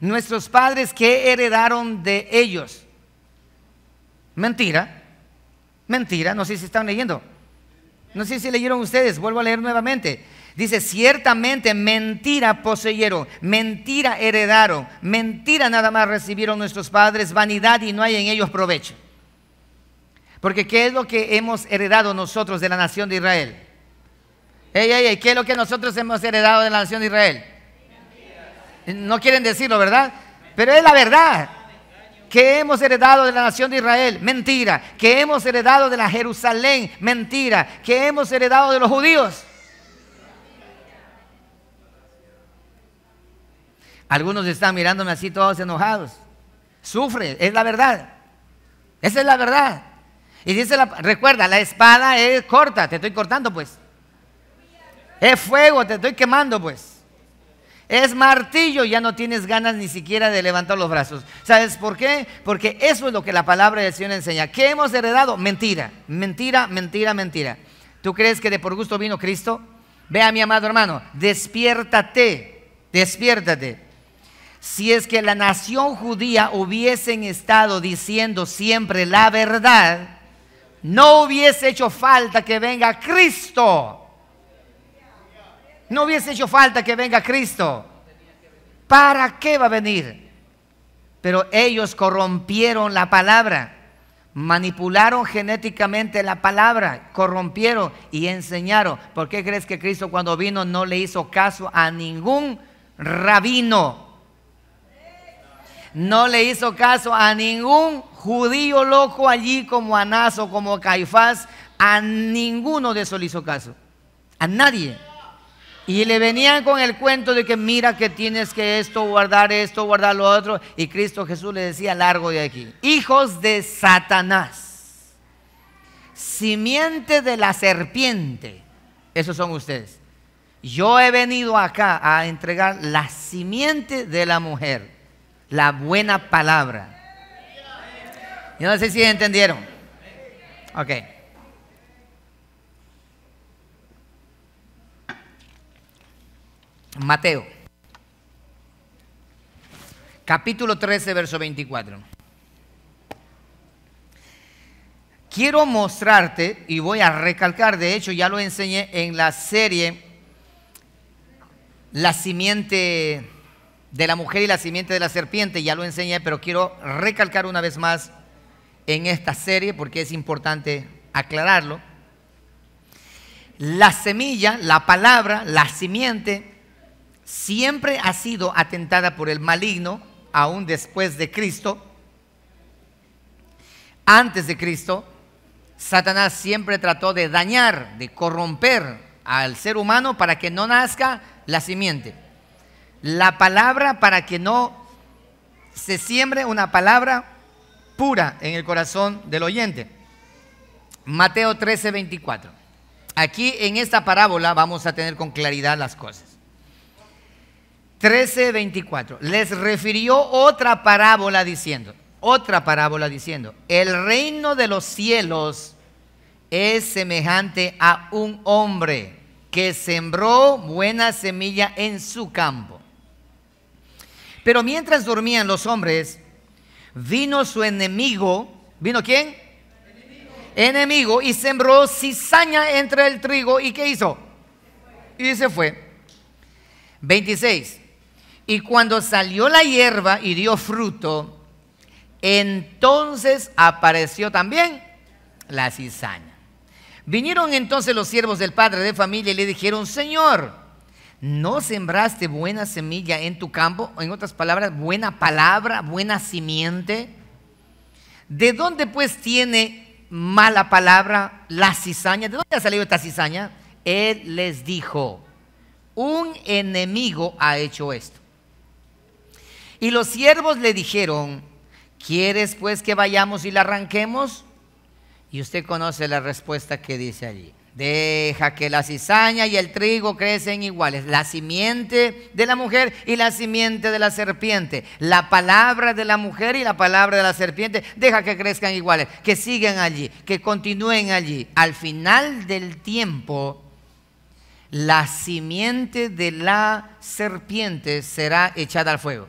nuestros padres que heredaron de ellos. Mentira. Mentira. No sé si están leyendo. No sé si leyeron ustedes. Vuelvo a leer nuevamente. Dice, ciertamente mentira poseyeron, mentira heredaron, mentira nada más recibieron nuestros padres, vanidad y no hay en ellos provecho. Porque ¿qué es lo que hemos heredado nosotros de la nación de Israel? Ey, ey, ¿qué es lo que nosotros hemos heredado de la nación de Israel? No quieren decirlo, ¿verdad? Pero es la verdad que hemos heredado de la nación de Israel, mentira, que hemos heredado de la Jerusalén, mentira, que hemos heredado de los judíos. Algunos están mirándome así todos enojados. Sufre, es la verdad. Esa es la verdad. Y dice, la, recuerda, la espada es corta, te estoy cortando pues. Es fuego, te estoy quemando pues es martillo, ya no tienes ganas ni siquiera de levantar los brazos. ¿Sabes por qué? Porque eso es lo que la palabra del Señor enseña. ¿Qué hemos heredado? Mentira, mentira, mentira, mentira. ¿Tú crees que de por gusto vino Cristo? vea mi amado hermano, despiértate, despiértate. Si es que la nación judía hubiesen estado diciendo siempre la verdad, no hubiese hecho falta que venga Cristo no hubiese hecho falta que venga Cristo. ¿Para qué va a venir? Pero ellos corrompieron la palabra, manipularon genéticamente la palabra, corrompieron y enseñaron. ¿Por qué crees que Cristo cuando vino no le hizo caso a ningún rabino? no le hizo caso a ningún judío loco allí como Anás o como Caifás, a ninguno de esos le hizo caso, a nadie. Y le venían con el cuento de que mira que tienes que esto, guardar esto, guardar lo otro. Y Cristo Jesús le decía, largo de aquí. Hijos de Satanás. Simiente de la serpiente. Esos son ustedes. Yo he venido acá a entregar la simiente de la mujer. La buena palabra. Yo no sé si entendieron. Ok. Mateo, capítulo 13, verso 24. Quiero mostrarte, y voy a recalcar, de hecho ya lo enseñé en la serie La simiente de la mujer y la simiente de la serpiente, ya lo enseñé, pero quiero recalcar una vez más en esta serie porque es importante aclararlo. La semilla, la palabra, la simiente siempre ha sido atentada por el maligno, aún después de Cristo, antes de Cristo, Satanás siempre trató de dañar, de corromper al ser humano para que no nazca la simiente. La palabra para que no se siembre una palabra pura en el corazón del oyente. Mateo 13, 24. Aquí en esta parábola vamos a tener con claridad las cosas. 13:24. Les refirió otra parábola diciendo, otra parábola diciendo, el reino de los cielos es semejante a un hombre que sembró buena semilla en su campo. Pero mientras dormían los hombres, vino su enemigo, ¿vino quién? Enemigo, enemigo y sembró cizaña entre el trigo y ¿qué hizo? Y se fue. 26. Y cuando salió la hierba y dio fruto, entonces apareció también la cizaña. Vinieron entonces los siervos del padre de familia y le dijeron, Señor, ¿no sembraste buena semilla en tu campo? En otras palabras, buena palabra, buena simiente. ¿De dónde pues tiene mala palabra la cizaña? ¿De dónde ha salido esta cizaña? Él les dijo, un enemigo ha hecho esto. Y los siervos le dijeron, ¿quieres pues que vayamos y la arranquemos? Y usted conoce la respuesta que dice allí. Deja que la cizaña y el trigo crecen iguales. La simiente de la mujer y la simiente de la serpiente. La palabra de la mujer y la palabra de la serpiente. Deja que crezcan iguales. Que sigan allí. Que continúen allí. Al final del tiempo, la simiente de la serpiente será echada al fuego.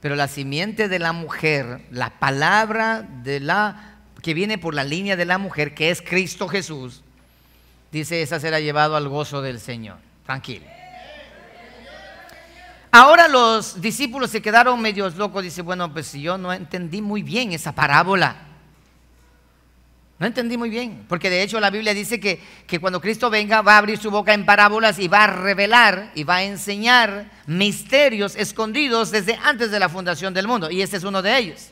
Pero la simiente de la mujer, la palabra de la que viene por la línea de la mujer, que es Cristo Jesús, dice, esa será llevado al gozo del Señor. Tranquilo. Ahora los discípulos se quedaron medios locos, dice, bueno, pues yo no entendí muy bien esa parábola. No entendí muy bien, porque de hecho la Biblia dice que, cuando Cristo venga va a abrir su boca en parábolas y va a revelar y va a enseñar misterios escondidos desde antes de la fundación del mundo. Y este es uno de ellos.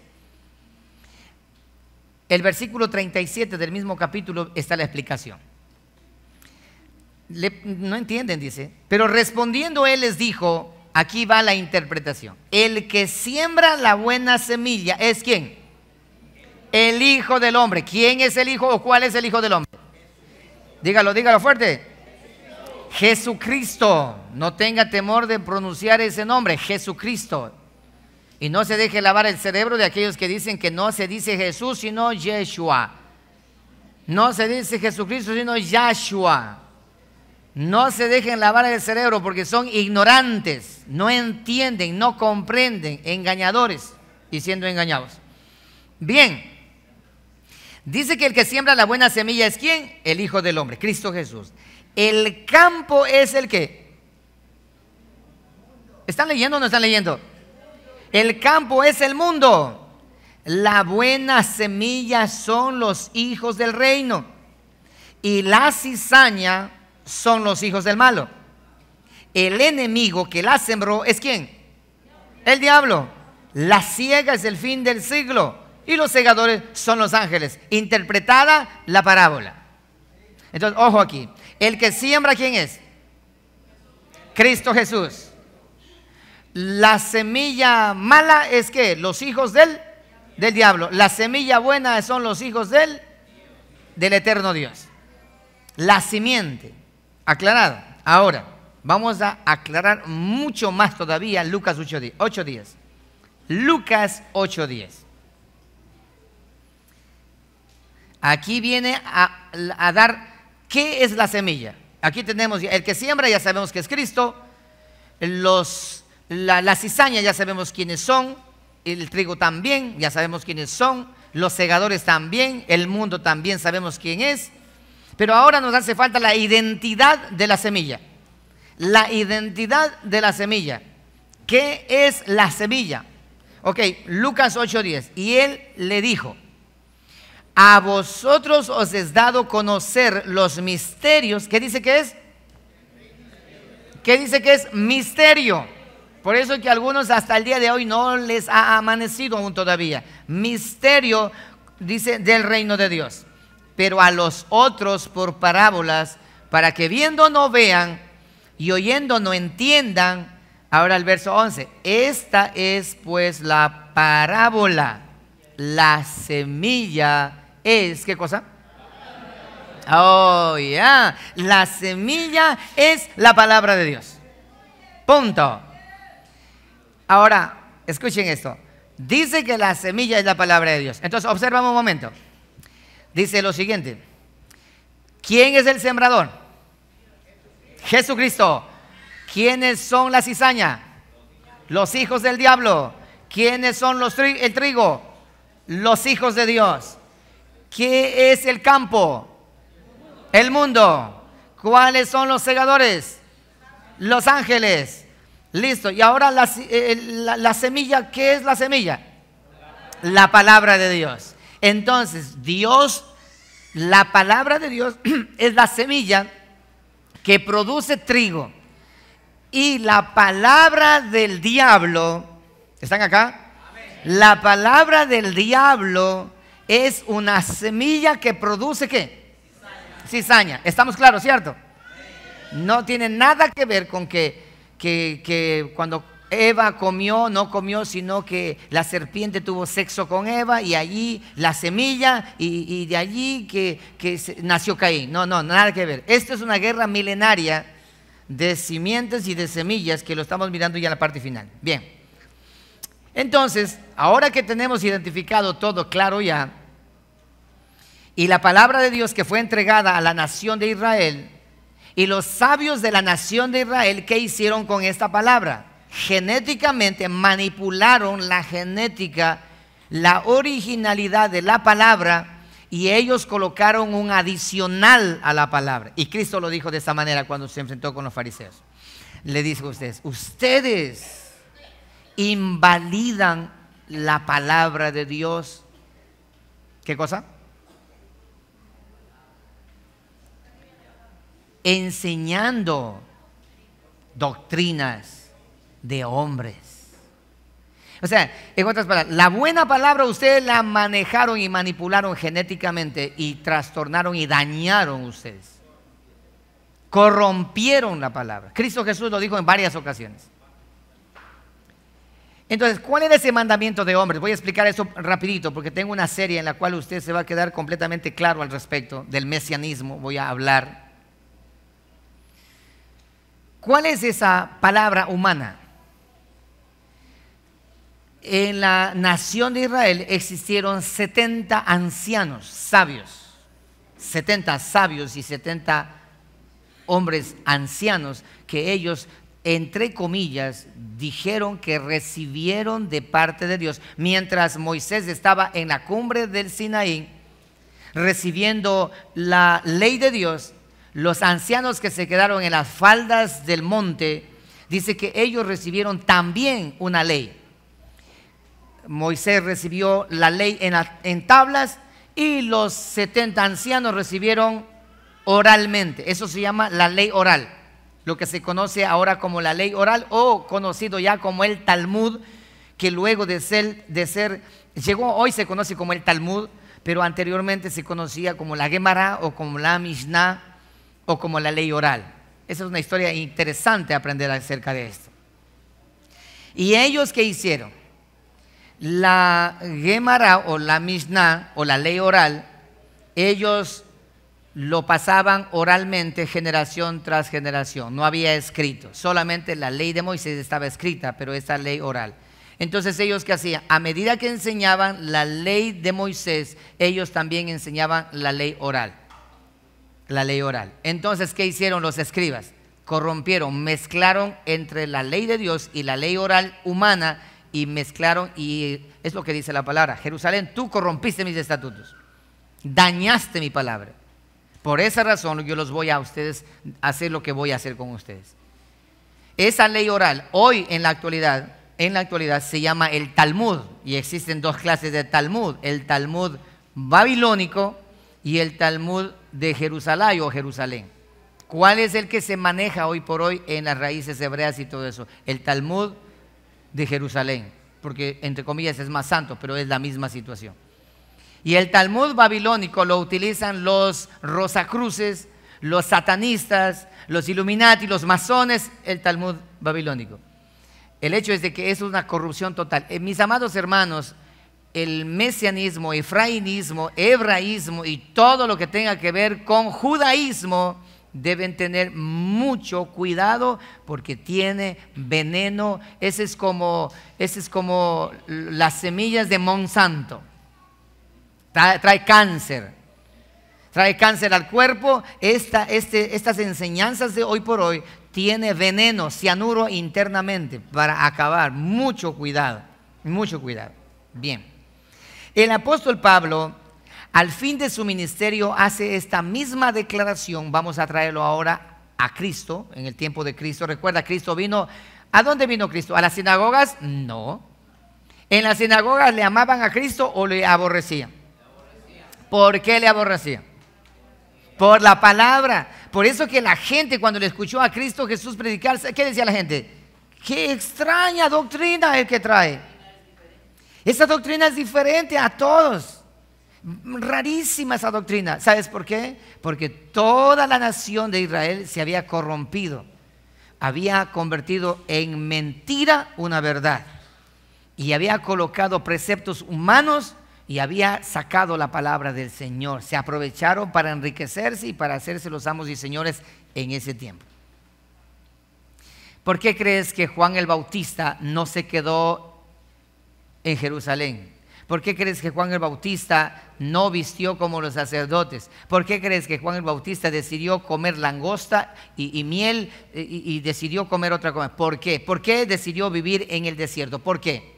El versículo 37 del mismo capítulo está la explicación. no entienden, dice. Pero respondiendo él les dijo, aquí va la interpretación. El que siembra la buena semilla es quien? El Hijo del Hombre. ¿Quién es el Hijo o cuál es el Hijo del Hombre? Dígalo, dígalo fuerte. Jesucristo. No tenga temor de pronunciar ese nombre, Jesucristo. Y no se deje lavar el cerebro de aquellos que dicen que no se dice Jesús, sino Yeshua. No se dice Jesucristo, sino Yahshua. No se dejen lavar el cerebro porque son ignorantes, no entienden, no comprenden, engañadores y siendo engañados. Bien, Dice que el que siembra la buena semilla es quién? El Hijo del Hombre, Cristo Jesús. El campo es el que... ¿Están leyendo o no están leyendo? El campo es el mundo. La buena semilla son los hijos del reino y la cizaña son los hijos del malo. El enemigo que la sembró es quién? El diablo. La ciega es el fin del siglo y los segadores son los ángeles. Interpretada la parábola. Entonces, ojo aquí. El que siembra, ¿quién es? Cristo Jesús. La semilla mala es que los hijos del, diablo. La semilla buena son los hijos del, del eterno Dios. La simiente. Aclarado. Ahora, vamos a aclarar mucho más todavía Lucas 8.10. Lucas 8.10. Aquí viene a, dar qué es la semilla. Aquí tenemos el que siembra, ya sabemos que es Cristo. Los, la, la cizaña, ya sabemos quiénes son. El trigo también, ya sabemos quiénes son. Los segadores también. El mundo también sabemos quién es. Pero ahora nos hace falta la identidad de la semilla. La identidad de la semilla. ¿Qué es la semilla? Ok, Lucas 8:10. Y él le dijo, a vosotros os es dado conocer los misterios. ¿Qué dice que es? ¿Qué dice que es? Misterio. Por eso que algunos hasta el día de hoy no les ha amanecido aún todavía. Misterio, dice, del reino de Dios. Pero a los otros por parábolas, para que viendo no vean y oyendo no entiendan. Ahora el verso 11. Esta es pues la parábola, la semilla es, ¿qué cosa? Oh, ya. La semilla es la palabra de Dios. Punto. Ahora, escuchen esto. Dice que la semilla es la palabra de Dios. Entonces, observamos un momento. Dice lo siguiente. ¿Quién es el sembrador? Jesucristo. ¿Quiénes son la cizaña? Los hijos del diablo. ¿Quiénes son los el trigo? Los hijos de Dios. ¿Qué es el campo? El mundo. ¿Cuáles son los segadores? Los ángeles. Listo. Y ahora la, eh, semilla, ¿qué es la semilla? La palabra de Dios. Entonces, Dios, la palabra de Dios [clears throat] es la semilla que produce trigo. Y la palabra del diablo, ¿están acá? La palabra del diablo es una semilla que produce qué? Cizaña. Cizaña. ¿Estamos claros, cierto? No tiene nada que ver con que, que, cuando Eva comió, no comió, sino que la serpiente tuvo sexo con Eva y allí la semilla y, de allí que, que, nació Caín. No, no, nada que ver. Esto es una guerra milenaria de simientes y de semillas que lo estamos mirando ya en la parte final. Bien. Entonces, ahora que tenemos identificado todo claro ya, y la palabra de Dios que fue entregada a la nación de Israel y los sabios de la nación de Israel, ¿qué hicieron con esta palabra? Genéticamente manipularon la genética, la originalidad de la palabra y ellos colocaron un adicional a la palabra. Y Cristo lo dijo de esta manera cuando se enfrentó con los fariseos. Le dijo a ustedes, ustedes invalidan la palabra de Dios. ¿Qué cosa? enseñando doctrinas de hombres. O sea, en otras palabras, la buena palabra ustedes la manejaron y manipularon genéticamente y trastornaron y dañaron ustedes. Corrompieron la palabra. Cristo Jesús lo dijo en varias ocasiones. Entonces, ¿cuál era ese mandamiento de hombres? Voy a explicar eso rapidito porque tengo una serie en la cual usted se va a quedar completamente claro al respecto del mesianismo. Voy a hablar ¿Cuál es esa palabra humana? En la nación de Israel existieron 70 ancianos sabios, 70 sabios y 70 hombres ancianos que ellos, entre comillas, dijeron que recibieron de parte de Dios. Mientras Moisés estaba en la cumbre del Sinaí recibiendo la ley de Dios, los ancianos que se quedaron en las faldas del monte, dice que ellos recibieron también una ley. Moisés recibió la ley en, en tablas y los 70 ancianos recibieron oralmente. Eso se llama la ley oral, lo que se conoce ahora como la ley oral o conocido ya como el Talmud, que luego de ser, de ser llegó, hoy se conoce como el Talmud, pero anteriormente se conocía como la Gemara o como la Mishnah o como la ley oral. Esa es una historia interesante aprender acerca de esto. ¿Y ellos qué hicieron? La Gemara o la Mishnah o la ley oral, ellos lo pasaban oralmente generación tras generación. No había escrito, solamente la ley de Moisés estaba escrita, pero esa ley oral. Entonces ellos qué hacían? A medida que enseñaban la ley de Moisés, ellos también enseñaban la ley oral la ley oral. Entonces, ¿qué hicieron los escribas? Corrompieron, mezclaron entre la ley de Dios y la ley oral humana y mezclaron, y es lo que dice la palabra, Jerusalén, tú corrompiste mis estatutos, dañaste mi palabra. Por esa razón yo los voy a ustedes hacer lo que voy a hacer con ustedes. Esa ley oral, hoy en la actualidad, en la actualidad se llama el Talmud, y existen dos clases de Talmud, el Talmud babilónico y el Talmud de Jerusalén o oh Jerusalén. ¿Cuál es el que se maneja hoy por hoy en las raíces hebreas y todo eso? El Talmud de Jerusalén, porque entre comillas es más santo, pero es la misma situación. Y el Talmud babilónico lo utilizan los rosacruces, los satanistas, los iluminati, los masones, el Talmud babilónico. El hecho es de que es una corrupción total. Eh, mis amados hermanos, el mesianismo, Efraínismo, hebraísmo y todo lo que tenga que ver con judaísmo deben tener mucho cuidado porque tiene veneno. Ese es como, es como las semillas de Monsanto. Trae, cáncer. Trae cáncer al cuerpo. Este, estas enseñanzas de hoy por hoy tiene veneno, cianuro internamente para acabar. Mucho cuidado, mucho cuidado. Bien. El apóstol Pablo, al fin de su ministerio, hace esta misma declaración. Vamos a traerlo ahora a Cristo, en el tiempo de Cristo. Recuerda, Cristo vino. ¿A dónde vino Cristo? ¿A las sinagogas? No. ¿En las sinagogas le amaban a Cristo o le aborrecían? ¿Por qué le aborrecían? Por la palabra. Por eso que la gente cuando le escuchó a Cristo Jesús predicar, ¿qué decía la gente? Qué extraña doctrina el que trae esa doctrina es diferente a todos. Rarísima esa doctrina. ¿Sabes por qué? Porque toda la nación de Israel se había corrompido. Había convertido en mentira una verdad. Y había colocado preceptos humanos y había sacado la palabra del Señor. Se aprovecharon para enriquecerse y para hacerse los amos y señores en ese tiempo. ¿Por qué crees que Juan el Bautista no se quedó en Jerusalén. ¿Por qué crees que Juan el Bautista no vistió como los sacerdotes? ¿Por qué crees que Juan el Bautista decidió comer langosta y, miel eh, y, y, decidió comer otra cosa? ¿Por qué? ¿Por qué decidió vivir en el desierto? ¿Por qué?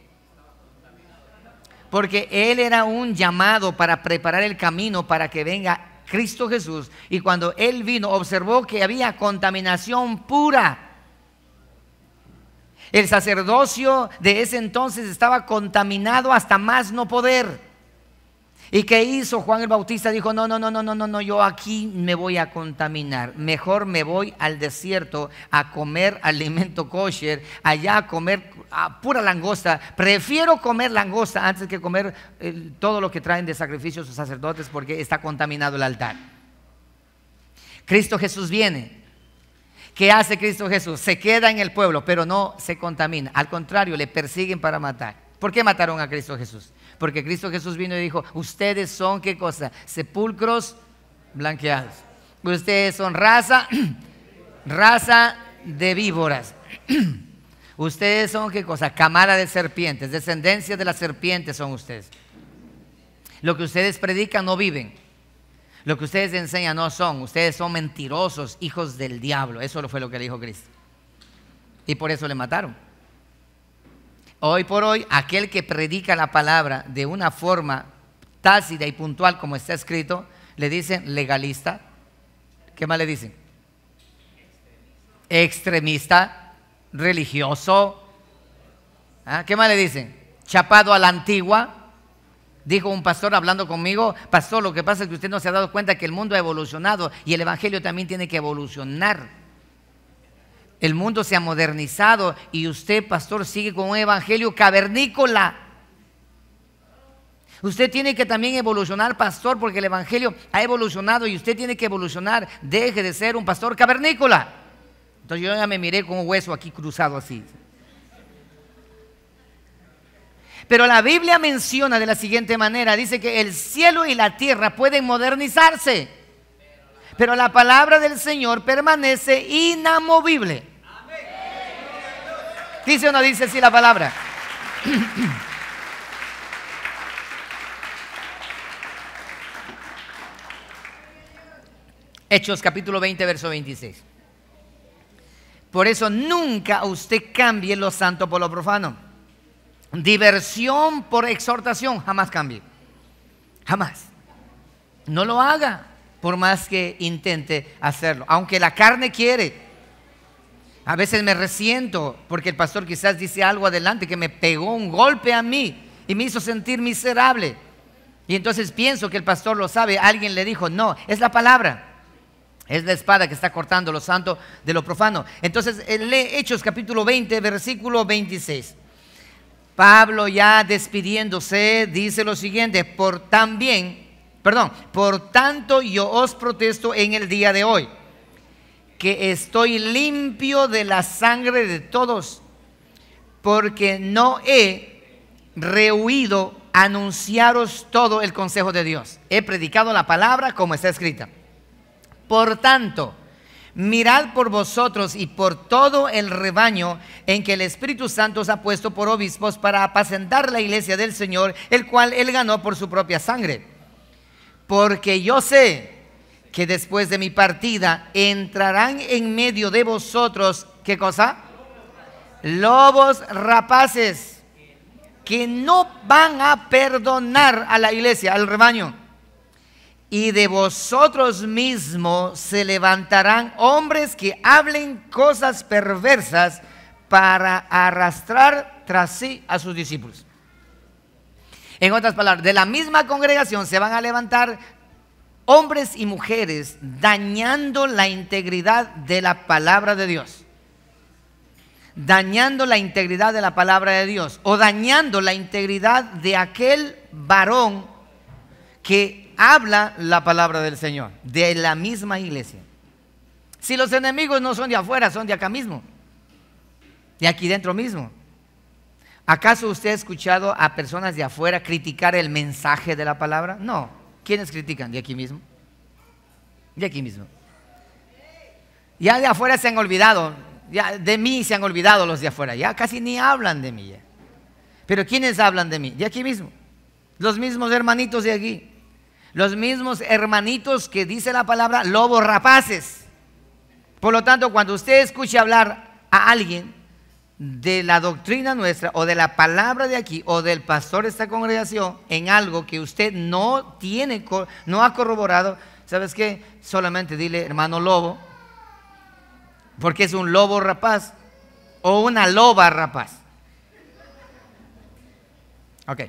Porque él era un llamado para preparar el camino para que venga Cristo Jesús. Y cuando él vino, observó que había contaminación pura el sacerdocio de ese entonces estaba contaminado hasta más no poder. ¿Y qué hizo Juan el Bautista? Dijo, no, no, no, no, no, no, no, yo aquí me voy a contaminar. Mejor me voy al desierto a comer alimento kosher, allá a comer pura langosta. Prefiero comer langosta antes que comer eh, todo lo que traen de sacrificios sus sacerdotes porque está contaminado el altar. Cristo Jesús viene ¿Qué hace Cristo Jesús? Se queda en el pueblo, pero no se contamina. Al contrario, le persiguen para matar. ¿Por qué mataron a Cristo Jesús? Porque Cristo Jesús vino y dijo, ustedes son qué cosa? Sepulcros blanqueados. Ustedes son raza, [clears throat] raza de víboras. [clears throat] ustedes son qué cosa? Camara de serpientes, descendencia de las serpientes son ustedes. Lo que ustedes predican no viven. Lo que ustedes enseñan no son, ustedes son mentirosos, hijos del diablo. Eso fue lo que le dijo Cristo. Y por eso le mataron. Hoy por hoy, aquel que predica la palabra de una forma tácida y puntual como está escrito, le dicen legalista. ¿Qué más le dicen? Extremista, religioso. ¿Ah? ¿Qué más le dicen? Chapado a la antigua. Dijo un pastor hablando conmigo, pastor, lo que pasa es que usted no se ha dado cuenta que el mundo ha evolucionado y el Evangelio también tiene que evolucionar. El mundo se ha modernizado y usted, pastor, sigue con un Evangelio cavernícola. Usted tiene que también evolucionar, pastor, porque el Evangelio ha evolucionado y usted tiene que evolucionar. Deje de ser un pastor cavernícola. Entonces yo ya me miré con un hueso aquí cruzado así. Pero la Biblia menciona de la siguiente manera, dice que el cielo y la tierra pueden modernizarse, pero la palabra del Señor permanece inamovible. Dice o no dice así la palabra. [clears throat] Hechos capítulo 20, verso 26. Por eso nunca usted cambie lo santo por lo profano diversión por exhortación, jamás cambie. Jamás. No lo haga por más que intente hacerlo. Aunque la carne quiere. A veces me resiento porque el pastor quizás dice algo adelante que me pegó un golpe a mí y me hizo sentir miserable. Y entonces pienso que el pastor lo sabe. Alguien le dijo, no, es la palabra. Es la espada que está cortando lo santo de lo profano. Entonces eh, lee Hechos capítulo 20, versículo 26. Pablo ya despidiéndose dice lo siguiente, por también, perdón, por tanto yo os protesto en el día de hoy, que estoy limpio de la sangre de todos, porque no he rehuido anunciaros todo el consejo de Dios. He predicado la palabra como está escrita. Por tanto, mirad por vosotros y por todo el rebaño en que el Espíritu Santo os ha puesto por obispos para apacentar la iglesia del Señor, el cual él ganó por su propia sangre. Porque yo sé que después de mi partida entrarán en medio de vosotros, ¿qué cosa? Lobos rapaces que no van a perdonar a la iglesia, al rebaño y de vosotros mismos se levantarán hombres que hablen cosas perversas para arrastrar tras sí a sus discípulos. En otras palabras, de la misma congregación se van a levantar hombres y mujeres dañando la integridad de la palabra de Dios. Dañando la integridad de la palabra de Dios o dañando la integridad de aquel varón que habla la palabra del Señor, de la misma iglesia. Si los enemigos no son de afuera, son de acá mismo, de aquí dentro mismo. ¿Acaso usted ha escuchado a personas de afuera criticar el mensaje de la palabra? No. ¿Quiénes critican? De aquí mismo. De aquí mismo. Ya de afuera se han olvidado. Ya de mí se han olvidado los de afuera. Ya casi ni hablan de mí. Pero ¿quiénes hablan de mí? De aquí mismo. Los mismos hermanitos de aquí. Los mismos hermanitos que dice la palabra lobos rapaces. Por lo tanto, cuando usted escuche hablar a alguien de la doctrina nuestra o de la palabra de aquí o del pastor de esta congregación en algo que usted no tiene, no ha corroborado, ¿sabes qué? Solamente dile, hermano lobo, porque es un lobo rapaz o una loba rapaz. Ok.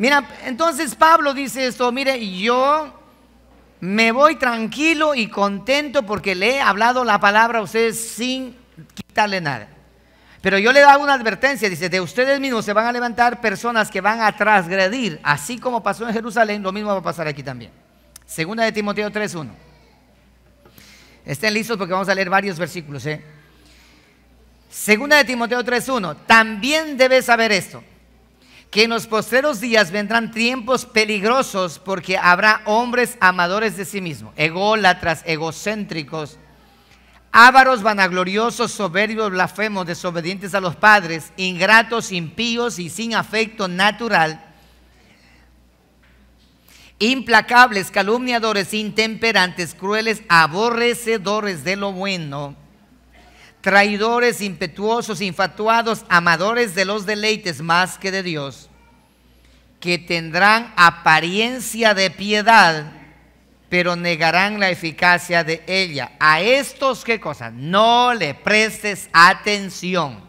Mira, entonces Pablo dice esto, mire, yo me voy tranquilo y contento porque le he hablado la palabra a ustedes sin quitarle nada. Pero yo le hago una advertencia, dice, de ustedes mismos se van a levantar personas que van a trasgredir, así como pasó en Jerusalén, lo mismo va a pasar aquí también. Segunda de Timoteo 3.1. Estén listos porque vamos a leer varios versículos. ¿eh? Segunda de Timoteo 3.1. También debes saber esto que en los posteros días vendrán tiempos peligrosos porque habrá hombres amadores de sí mismos, ególatras, egocéntricos, ávaros, vanagloriosos, soberbios, blasfemos, desobedientes a los padres, ingratos, impíos y sin afecto natural, implacables, calumniadores, intemperantes, crueles, aborrecedores de lo bueno traidores, impetuosos, infatuados, amadores de los deleites más que de Dios, que tendrán apariencia de piedad, pero negarán la eficacia de ella. A estos, ¿qué cosa? No le prestes atención.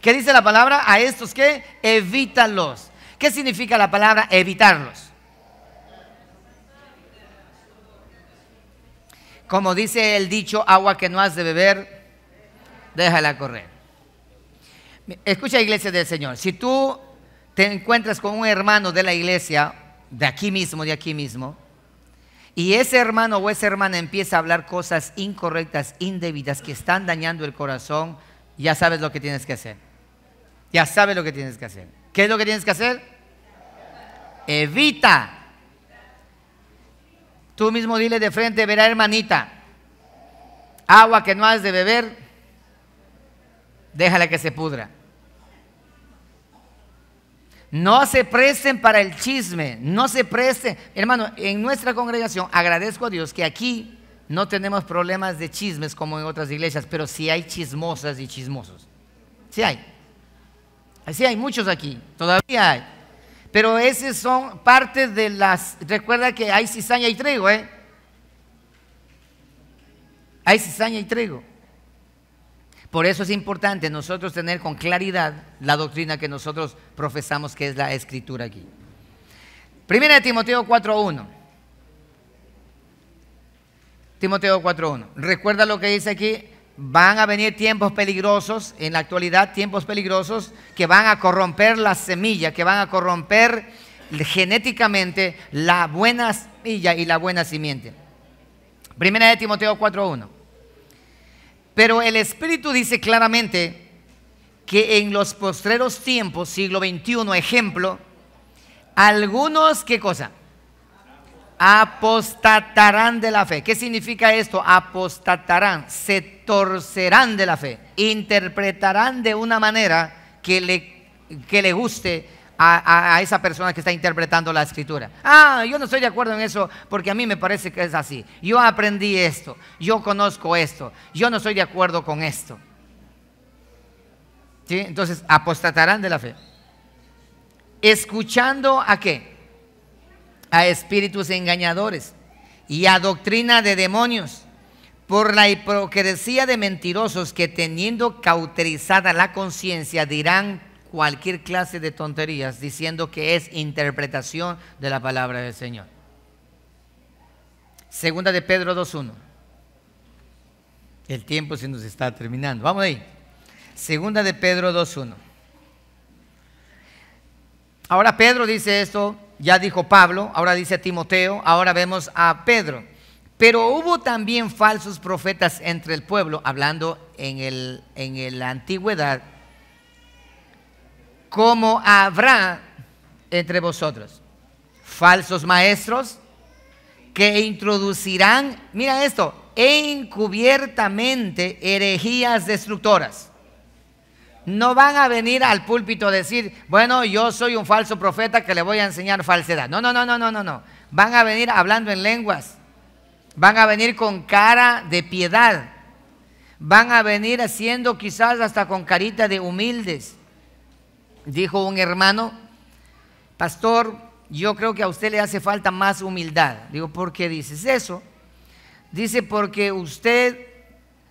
¿Qué dice la palabra? A estos, ¿qué? Evítalos. ¿Qué significa la palabra evitarlos? Como dice el dicho, agua que no has de beber, déjala correr. Escucha, iglesia del Señor, si tú te encuentras con un hermano de la iglesia, de aquí mismo, de aquí mismo, y ese hermano o esa hermana empieza a hablar cosas incorrectas, indebidas, que están dañando el corazón, ya sabes lo que tienes que hacer. Ya sabes lo que tienes que hacer. ¿Qué es lo que tienes que hacer? Evita. Tú mismo dile de frente, verá hermanita, agua que no has de beber, déjala que se pudra. No se presten para el chisme, no se presten. Hermano, en nuestra congregación agradezco a Dios que aquí no tenemos problemas de chismes como en otras iglesias, pero si hay chismosas y chismosos. Sí hay. Así hay muchos aquí, todavía hay. Pero esas son parte de las... Recuerda que hay cizaña y trigo, ¿eh? Hay cizaña y trigo. Por eso es importante nosotros tener con claridad la doctrina que nosotros profesamos que es la escritura aquí. Primera de Timoteo 4.1. Timoteo 4.1. Recuerda lo que dice aquí. Van a venir tiempos peligrosos, en la actualidad tiempos peligrosos, que van a corromper la semilla, que van a corromper genéticamente la buena semilla y la buena simiente. Primera de Timoteo 4.1. Pero el Espíritu dice claramente que en los postreros tiempos, siglo XXI, ejemplo, algunos, ¿qué cosa? Apostatarán de la fe. ¿Qué significa esto? Apostatarán, se torcerán de la fe, interpretarán de una manera que le, que le guste a, esa persona que está interpretando la escritura. Ah, yo no estoy de acuerdo en eso porque a mí me parece que es así. Yo aprendí esto, yo conozco esto, yo no estoy de acuerdo con esto. ¿Sí? Entonces, apostatarán de la fe. Escuchando a qué? A espíritus engañadores y a doctrina de demonios por la hipocresía de mentirosos que teniendo cauterizada la conciencia dirán cualquier clase de tonterías diciendo que es interpretación de la palabra del Señor. Segunda de Pedro 2.1. El tiempo se nos está terminando. Vamos ahí. Segunda de Pedro 2.1. Ahora Pedro dice esto, ya dijo Pablo, ahora dice Timoteo, ahora vemos a Pedro. Pero hubo también falsos profetas entre el pueblo, hablando en, el, en la antigüedad, como habrá entre vosotros falsos maestros que introducirán, mira esto, encubiertamente herejías destructoras. No van a venir al púlpito a decir, bueno, yo soy un falso profeta que le voy a enseñar falsedad. No, no, no, no, no, no, no. Van a venir hablando en lenguas. Van a venir con cara de piedad. Van a venir haciendo quizás hasta con carita de humildes dijo un hermano, pastor, yo creo que a usted le hace falta más humildad. Digo, ¿por qué dices eso? Dice, porque usted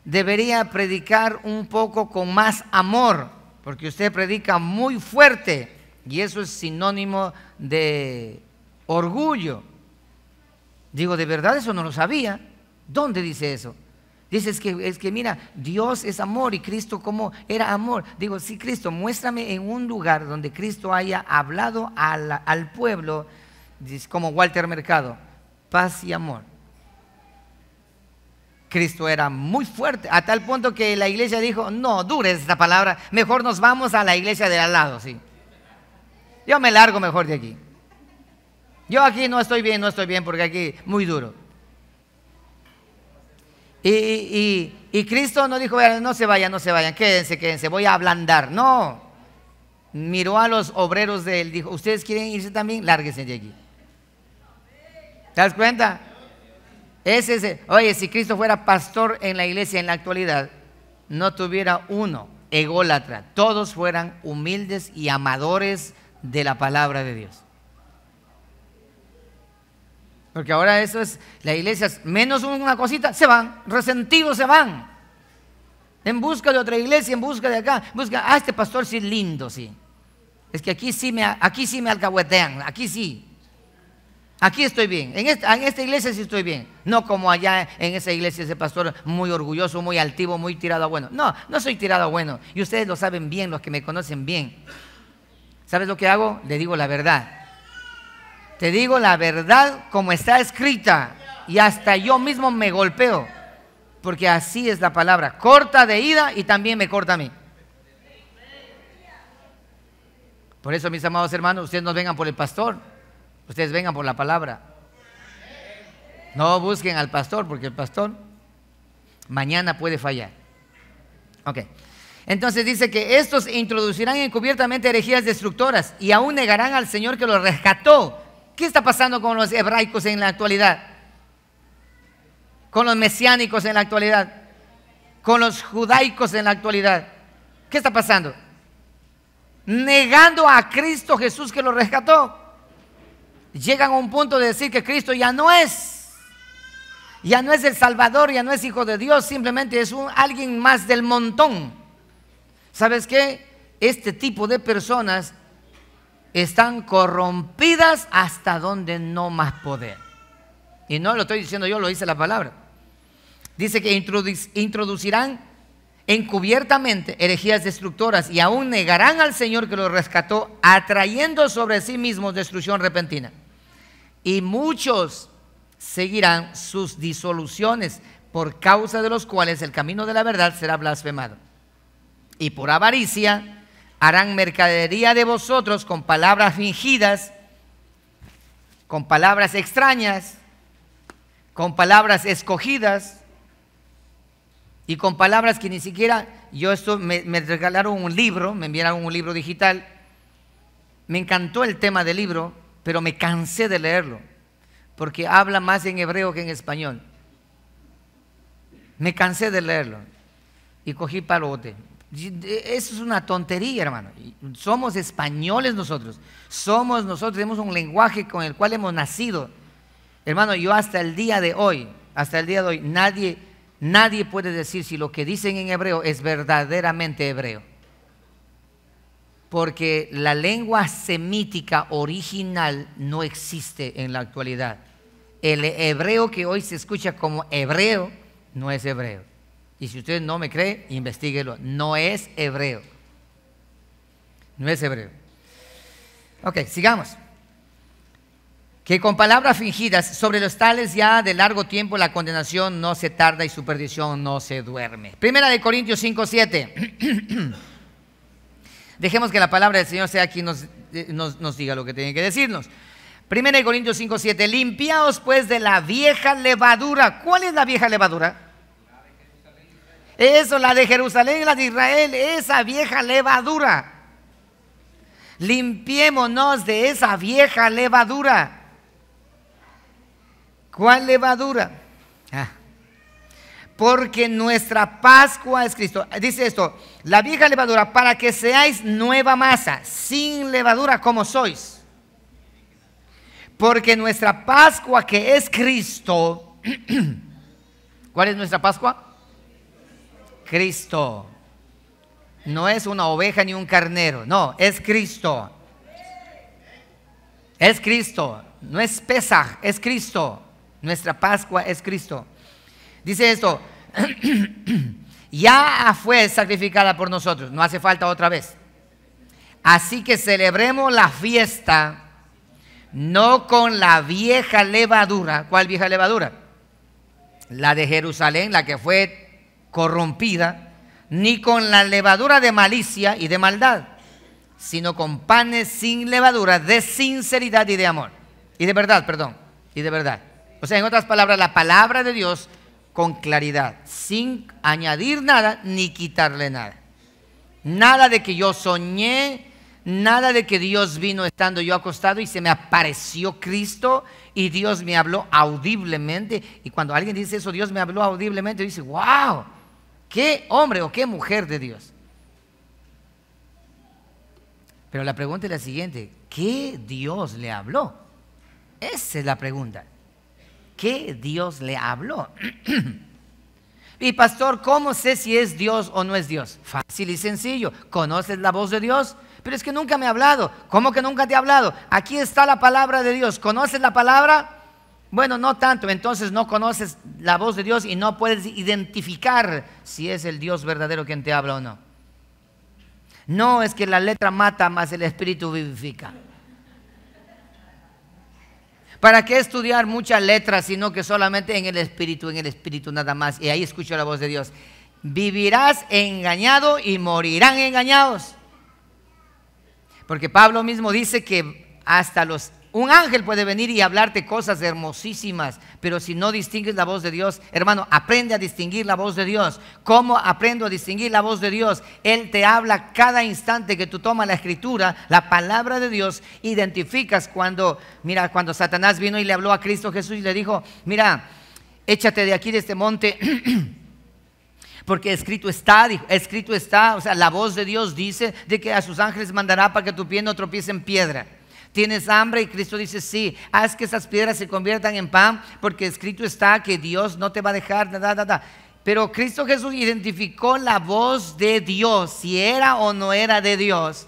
debería predicar un poco con más amor, porque usted predica muy fuerte y eso es sinónimo de orgullo. Digo, ¿de verdad eso no lo sabía? ¿Dónde dice eso? Dices es que, es que mira, Dios es amor y Cristo como era amor. Digo, sí, Cristo, muéstrame en un lugar donde Cristo haya hablado al, al pueblo, como Walter Mercado, paz y amor. Cristo era muy fuerte, a tal punto que la iglesia dijo, no, dure esta palabra, mejor nos vamos a la iglesia de al lado, sí. Yo me largo mejor de aquí. Yo aquí no estoy bien, no estoy bien, porque aquí muy duro. Y, Cristo no dijo, no se vayan, no se vayan, quédense, quédense, voy a ablandar. No, miró a los obreros de él, dijo, ¿ustedes quieren irse también? Lárguense de aquí. ¿Te das cuenta? Ese es oye, si Cristo fuera pastor en la iglesia en la actualidad, no tuviera uno ególatra, todos fueran humildes y amadores de la palabra de Dios. Porque ahora eso es, la iglesia, menos una cosita, se van, resentidos se van. En busca de otra iglesia, en busca de acá, busca, ah, este pastor sí es lindo, sí. Es que aquí sí me, aquí sí me alcahuetean, aquí sí. Aquí estoy bien, en esta, en esta iglesia sí estoy bien. No como allá en esa iglesia ese pastor muy orgulloso, muy altivo, muy tirado a bueno. No, no soy tirado a bueno. Y ustedes lo saben bien, los que me conocen bien. ¿Sabes lo que hago? Le digo la verdad. Te digo la verdad como está escrita y hasta yo mismo me golpeo, porque así es la palabra, corta de ida y también me corta a mí. Por eso, mis amados hermanos, ustedes no vengan por el pastor, ustedes vengan por la palabra. No busquen al pastor, porque el pastor mañana puede fallar. Ok. Entonces dice que estos introducirán encubiertamente herejías destructoras y aún negarán al Señor que los rescató ¿Qué está pasando con los hebraicos en la actualidad? Con los mesiánicos en la actualidad. Con los judaicos en la actualidad. ¿Qué está pasando? Negando a Cristo Jesús que lo rescató. Llegan a un punto de decir que Cristo ya no es. Ya no es el Salvador, ya no es Hijo de Dios, simplemente es alguien más del montón. ¿Sabes qué? Este tipo de personas están corrompidas hasta donde no más poder. Y no lo estoy diciendo yo, lo dice la palabra. Dice que introducirán encubiertamente herejías destructoras y aún negarán al Señor que los rescató, atrayendo sobre sí mismos destrucción repentina. Y muchos seguirán sus disoluciones, por causa de los cuales el camino de la verdad será blasfemado. Y por avaricia harán mercadería de vosotros con palabras fingidas, con palabras extrañas, con palabras escogidas y con palabras que ni siquiera yo esto me, regalaron un libro, me enviaron un libro digital. Me encantó el tema del libro, pero me cansé de leerlo, porque habla más en hebreo que en español. Me cansé de leerlo y cogí palote. Eh, eso es una tontería, hermano. Somos españoles nosotros. Somos nosotros, tenemos un lenguaje con el cual hemos nacido. Hermano, yo hasta el día de hoy, hasta el día de hoy, nadie, nadie puede decir si lo que dicen en hebreo es verdaderamente hebreo. Porque la lengua semítica original no existe en la actualidad. El hebreo que hoy se escucha como hebreo no es hebreo. Y si usted no me cree, investiguelo. No es hebreo. No es hebreo. Ok, sigamos. Que con palabras fingidas, sobre los tales ya de largo tiempo la condenación no se tarda y su perdición no se duerme. Primera de Corintios 5.7. [clears throat] Dejemos que la palabra del Señor sea aquí nos, eh, nos, nos diga lo que tiene que decirnos. Primera de Corintios 5.7. 7. Limpiaos pues de la vieja levadura. ¿Cuál es la vieja levadura? Eso, la de Jerusalén y la de Israel, esa vieja levadura. Limpiémonos de esa vieja levadura. ¿Cuál levadura? Ah. Porque nuestra Pascua es Cristo. Dice esto, la vieja levadura, para que seáis nueva masa, sin levadura como sois. Porque nuestra Pascua que es Cristo, [clears throat] ¿cuál es nuestra Pascua? Cristo. No es una oveja ni un carnero, no, es Cristo. Es Cristo, no es Pesaj, es Cristo. Nuestra Pascua es Cristo. Dice esto, [clears throat] ya fue sacrificada por nosotros, no hace falta otra vez. Así que celebremos la fiesta no con la vieja levadura. ¿Cuál vieja levadura? La de Jerusalén, la que fue corrompida, ni con la levadura de malicia y de maldad, sino con panes sin levadura de sinceridad y de amor. Y de verdad, perdón, y de verdad. O sea, en otras palabras, la palabra de Dios con claridad, sin añadir nada ni quitarle nada. Nada de que yo soñé, nada de que Dios vino estando yo acostado y se me apareció Cristo y Dios me habló audiblemente. Y cuando alguien dice eso, Dios me habló audiblemente, dice, wow, qué hombre o qué mujer de Dios. Pero la pregunta es la siguiente, ¿qué Dios le habló? Esa es la pregunta. ¿Qué Dios le habló? [clears throat] y pastor, ¿cómo sé si es Dios o no es Dios? Fácil y sencillo. ¿Conoces la voz de Dios? Pero es que nunca me ha hablado. ¿Cómo que nunca te ha hablado? Aquí está la palabra de Dios. ¿Conoces la palabra? Bueno, no tanto, entonces no conoces la voz de Dios y no puedes identificar si es el Dios verdadero quien te habla o no. No es que la letra mata, más el espíritu vivifica. ¿Para qué estudiar muchas letras, sino que solamente en el espíritu, en el espíritu nada más? Y ahí escucho la voz de Dios. Vivirás engañado y morirán engañados. Porque Pablo mismo dice que hasta los un ángel puede venir y hablarte cosas hermosísimas, pero si no distingues la voz de Dios, hermano, aprende a distinguir la voz de Dios. ¿Cómo aprendo a distinguir la voz de Dios? Él te habla cada instante que tú tomas la escritura, la palabra de Dios, identificas cuando, mira, cuando Satanás vino y le habló a Cristo Jesús y le dijo, mira, échate de aquí de este monte. [clears throat] porque escrito está, escrito está, o sea, la voz de Dios dice de que a sus ángeles mandará para que tu pie no tropiece en piedra. ¿Tienes hambre? Y Cristo dice, sí, haz que esas piedras se conviertan en pan, porque escrito está que Dios no te va a dejar, da, da, Pero Cristo Jesús identificó la voz de Dios, si era o no era de Dios.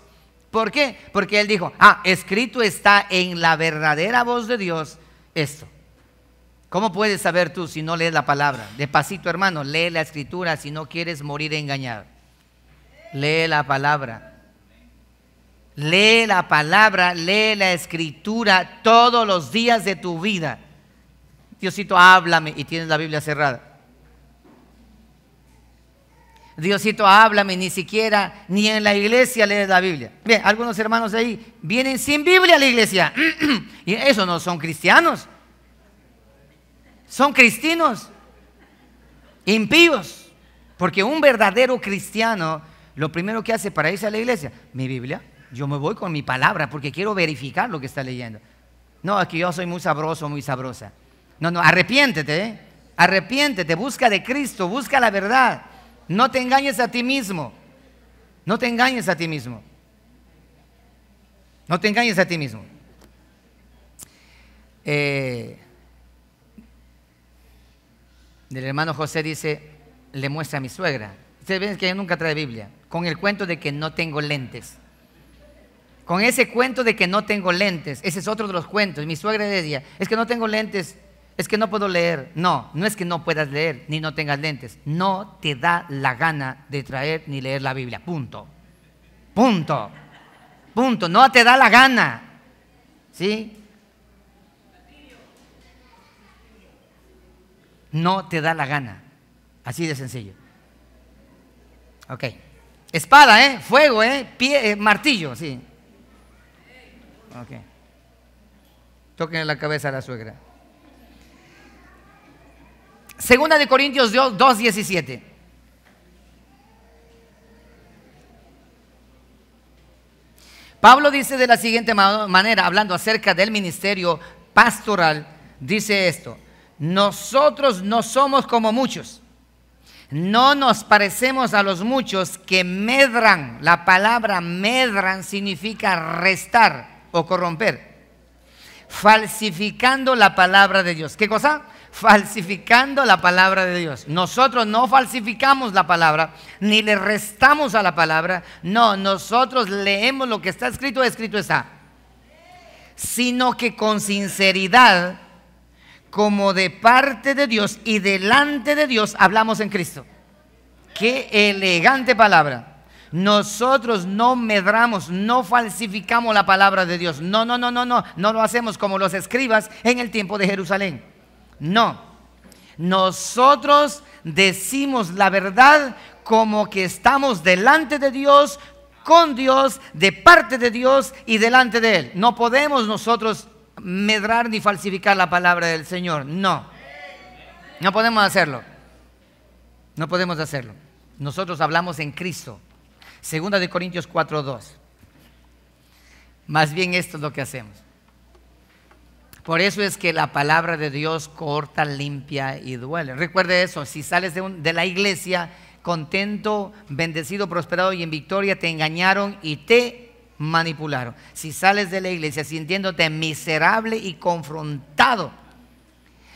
¿Por qué? Porque él dijo, ah, escrito está en la verdadera voz de Dios esto. ¿Cómo puedes saber tú si no lees la palabra? Despacito, hermano, lee la escritura si no quieres morir engañado. Lee la palabra. Lee la palabra, lee la escritura todos los días de tu vida. Diosito, háblame y tienes la Biblia cerrada. Diosito, háblame, ni siquiera, ni en la iglesia lees la Biblia. Bien, algunos hermanos ahí vienen sin Biblia a la iglesia. [clears throat] y eso no son cristianos. Son cristinos, impíos. Porque un verdadero cristiano, lo primero que hace para irse a la iglesia, mi Biblia yo me voy con mi palabra porque quiero verificar lo que está leyendo. No, aquí yo soy muy sabroso, muy sabrosa. No, no, arrepiéntete, ¿eh? arrepiéntete, busca de Cristo, busca la verdad. No te engañes a ti mismo. No te engañes a ti mismo. No te engañes a ti mismo. Eh, el hermano José dice, le muestra a mi suegra. Ustedes ven que ella nunca trae Biblia, con el cuento de que no tengo lentes. Con ese cuento de que no tengo lentes, ese es otro de los cuentos. Mi suegra decía, es que no tengo lentes, es que no puedo leer. No, no es que no puedas leer ni no tengas lentes. No te da la gana de traer ni leer la Biblia. Punto. Punto. Punto. No te da la gana. ¿Sí? No te da la gana. Así de sencillo. Ok. Espada, ¿eh? Fuego, ¿eh? Pie, eh martillo, sí. Ok. la cabeza a la suegra. Segunda de Corintios 2.17 Pablo dice de la siguiente manera, hablando acerca del ministerio pastoral, dice esto, nosotros no somos como muchos, no nos parecemos a los muchos que medran, la palabra medran significa restar, o corromper. Falsificando la palabra de Dios. ¿Qué cosa? Falsificando la palabra de Dios. Nosotros no falsificamos la palabra, ni le restamos a la palabra. No, nosotros leemos lo que está escrito, escrito está. Sino que con sinceridad, como de parte de Dios y delante de Dios, hablamos en Cristo. Qué elegante palabra. Nosotros no medramos, no falsificamos la palabra de Dios. No, no, no, no, no. No lo hacemos como los escribas en el tiempo de Jerusalén. No. Nosotros decimos la verdad como que estamos delante de Dios, con Dios, de parte de Dios y delante de Él. No podemos nosotros medrar ni falsificar la palabra del Señor. No. No podemos hacerlo. No podemos hacerlo. Nosotros hablamos en Cristo. Segunda de Corintios 4.2. Más bien esto es lo que hacemos. Por eso es que la palabra de Dios corta, limpia y duele. Recuerde eso, si sales de, de la iglesia contento, bendecido, prosperado y en victoria, te engañaron y te manipularon. Si sales de la iglesia sintiéndote miserable y confrontado,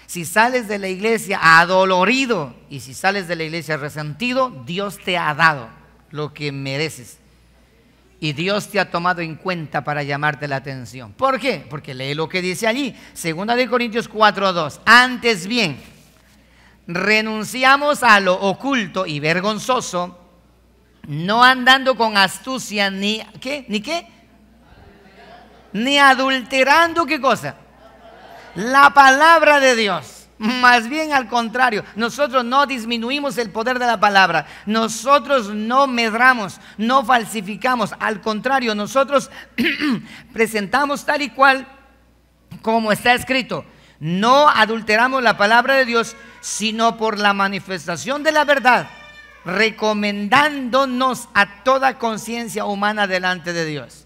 si sales de la iglesia adolorido y si sales de la iglesia resentido, Dios te ha dado lo que mereces. Y Dios te ha tomado en cuenta para llamarte la atención. ¿Por qué? Porque lee lo que dice allí. Segunda de Corintios 4:2. Antes bien, renunciamos a lo oculto y vergonzoso, no andando con astucia ni qué, ni qué, ni adulterando qué cosa, la palabra de Dios más bien al contrario, nosotros no disminuimos el poder de la palabra, nosotros no medramos, no falsificamos, al contrario, nosotros [clears throat] presentamos tal y cual como está escrito. No adulteramos la palabra de Dios, sino por la manifestación de la verdad, recomendándonos a toda conciencia humana delante de Dios.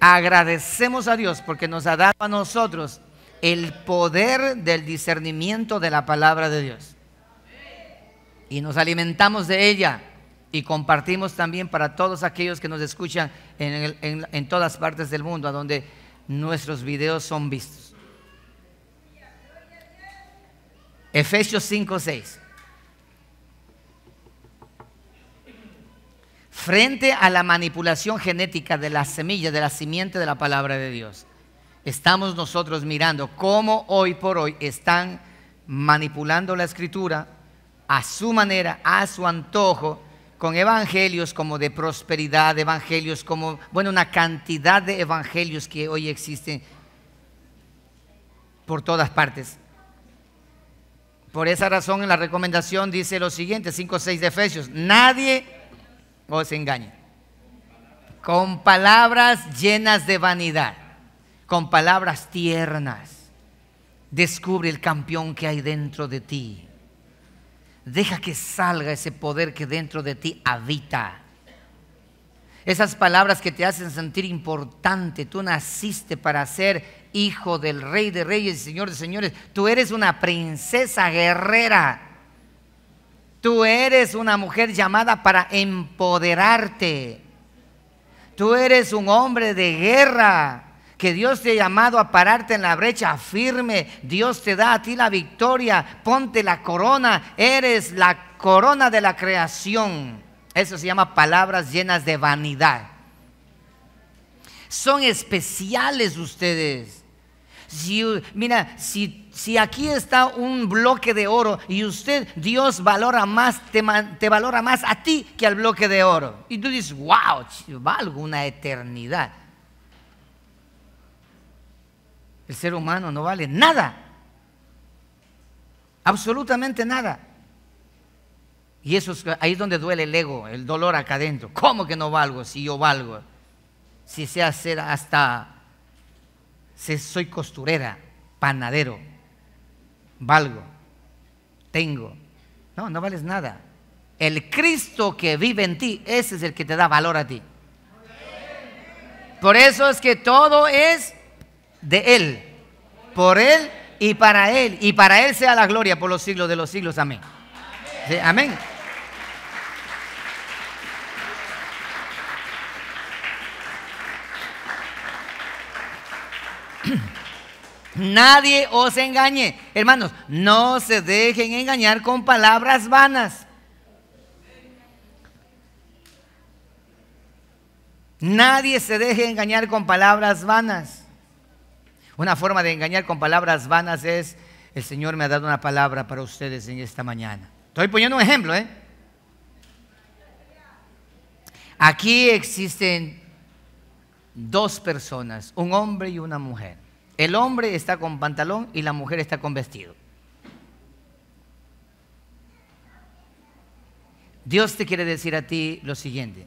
Agradecemos a Dios porque nos ha dado a nosotros el poder del discernimiento de la palabra de Dios. Y nos alimentamos de ella y compartimos también para todos aquellos que nos escuchan en, todas partes del mundo, a donde nuestros videos son vistos. Efesios 5, 6. Frente a la manipulación genética de la semilla, de la simiente de la palabra de Dios estamos nosotros mirando cómo hoy por hoy están manipulando la escritura a su manera, a su antojo, con evangelios como de prosperidad, evangelios como, bueno, una cantidad de evangelios que hoy existen por todas partes. Por esa razón en la recomendación dice lo siguiente, 5 6 de Efesios, nadie os engañe con palabras llenas de vanidad con palabras tiernas. Descubre el campeón que hay dentro de ti. Deja que salga ese poder que dentro de ti habita. Esas palabras que te hacen sentir importante. Tú naciste para ser hijo del rey de reyes y señor de señores. Tú eres una princesa guerrera. Tú eres una mujer llamada para empoderarte. Tú eres un hombre de guerra que Dios te ha llamado a pararte en la brecha firme. Dios te da a ti la victoria. Ponte la corona. Eres la corona de la creación. Eso se llama palabras llenas de vanidad. Son especiales ustedes. mira, si, aquí está un bloque de oro y usted, Dios valora más, te, valora más a ti que al bloque de oro. Y tú dices, wow, va alguna eternidad el ser humano no vale nada, absolutamente nada. Y eso es, ahí donde duele el ego, el dolor acá adentro. ¿Cómo que no valgo si yo valgo? Si sé hacer hasta, si soy costurera, panadero, valgo, tengo. No, no vales nada. El Cristo que vive en ti, ese es el que te da valor a ti. Por eso es que todo es de Él, por Él y para Él. Y para Él sea la gloria por los siglos de los siglos. Amén. Amén. [clears throat] Nadie os engañe. Hermanos, no se dejen engañar con palabras vanas. Nadie se deje engañar con palabras vanas. Una forma de engañar con palabras vanas es, el Señor me ha dado una palabra para ustedes en esta mañana. Estoy poniendo un ejemplo, ¿eh? Aquí existen dos personas, un hombre y una mujer. El hombre está con pantalón y la mujer está con vestido. Dios te quiere decir a ti lo siguiente,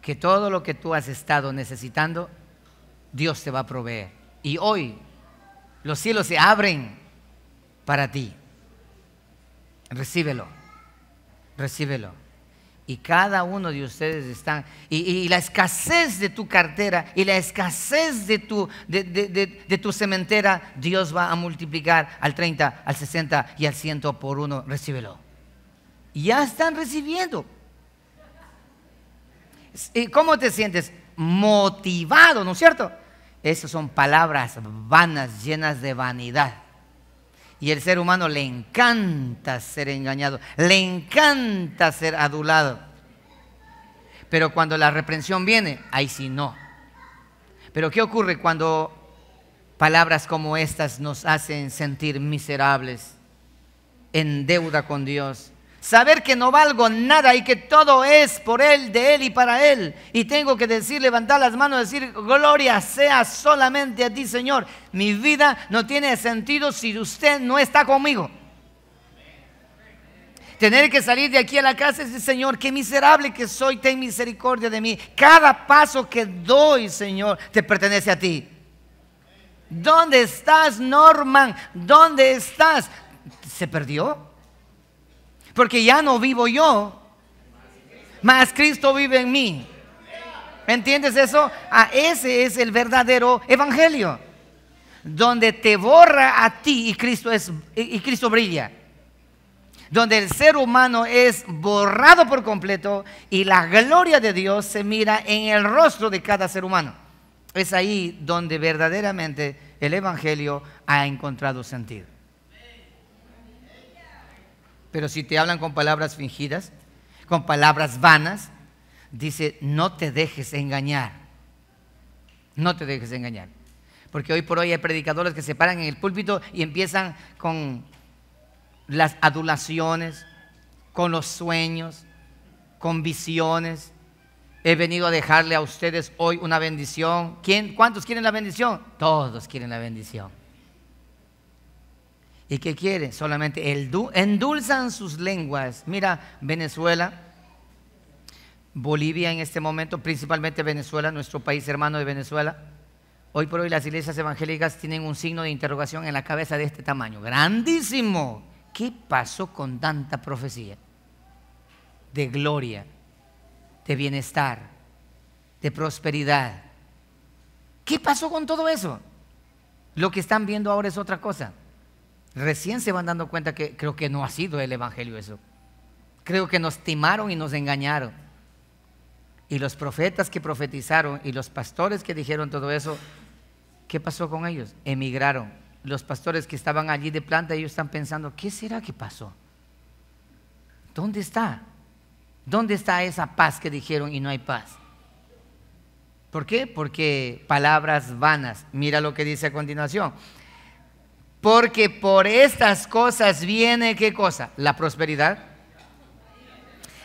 que todo lo que tú has estado necesitando Dios te va a proveer. Y hoy los cielos se abren para ti. Recíbelo, recíbelo. Y cada uno de ustedes están, y, la escasez de tu cartera y la escasez de tu, de, tu cementera, Dios va a multiplicar al 30, al 60 y al 100 por uno. Recíbelo. Ya están recibiendo. y ¿Cómo te sientes? Motivado, ¿no es cierto? Esas son palabras vanas, llenas de vanidad. Y el ser humano le encanta ser engañado, le encanta ser adulado. Pero cuando la reprensión viene, ahí sí no. Pero ¿qué ocurre cuando palabras como estas nos hacen sentir miserables, en deuda con Dios, saber que no valgo nada y que todo es por Él, de Él y para Él. Y tengo que decir, levantar las manos, decir, gloria sea solamente a ti, Señor. Mi vida no tiene sentido si usted no está conmigo. Tener que salir de aquí a la casa y decir, Señor, qué miserable que soy, ten misericordia de mí. Cada paso que doy, Señor, te pertenece a ti. ¿Dónde estás, Norman? ¿Dónde estás? ¿Se perdió? Porque ya no vivo yo, mas Cristo vive en mí. ¿Entiendes eso? A ah, ese es el verdadero evangelio. Donde te borra a ti y Cristo, es, y Cristo brilla. Donde el ser humano es borrado por completo y la gloria de Dios se mira en el rostro de cada ser humano. Es ahí donde verdaderamente el Evangelio ha encontrado sentido. Pero si te hablan con palabras fingidas, con palabras vanas, dice, no te dejes engañar. No te dejes engañar. Porque hoy por hoy hay predicadores que se paran en el púlpito y empiezan con las adulaciones, con los sueños, con visiones. He venido a dejarle a ustedes hoy una bendición. ¿Cuántos quieren la bendición? Todos quieren la bendición. ¿Y qué quiere? Solamente el endulzan sus lenguas. Mira, Venezuela, Bolivia en este momento, principalmente Venezuela, nuestro país hermano de Venezuela. Hoy por hoy las iglesias evangélicas tienen un signo de interrogación en la cabeza de este tamaño. Grandísimo. ¿Qué pasó con tanta profecía? De gloria, de bienestar, de prosperidad. ¿Qué pasó con todo eso? Lo que están viendo ahora es otra cosa. Recién se van dando cuenta que creo que no ha sido el Evangelio eso. Creo que nos timaron y nos engañaron. Y los profetas que profetizaron y los pastores que dijeron todo eso, ¿qué pasó con ellos? Emigraron. Los pastores que estaban allí de planta, ellos están pensando, ¿qué será que pasó? ¿Dónde está? ¿Dónde está esa paz que dijeron y no hay paz? ¿Por qué? Porque palabras vanas. Mira lo que dice a continuación. Porque por estas cosas viene qué cosa? La prosperidad.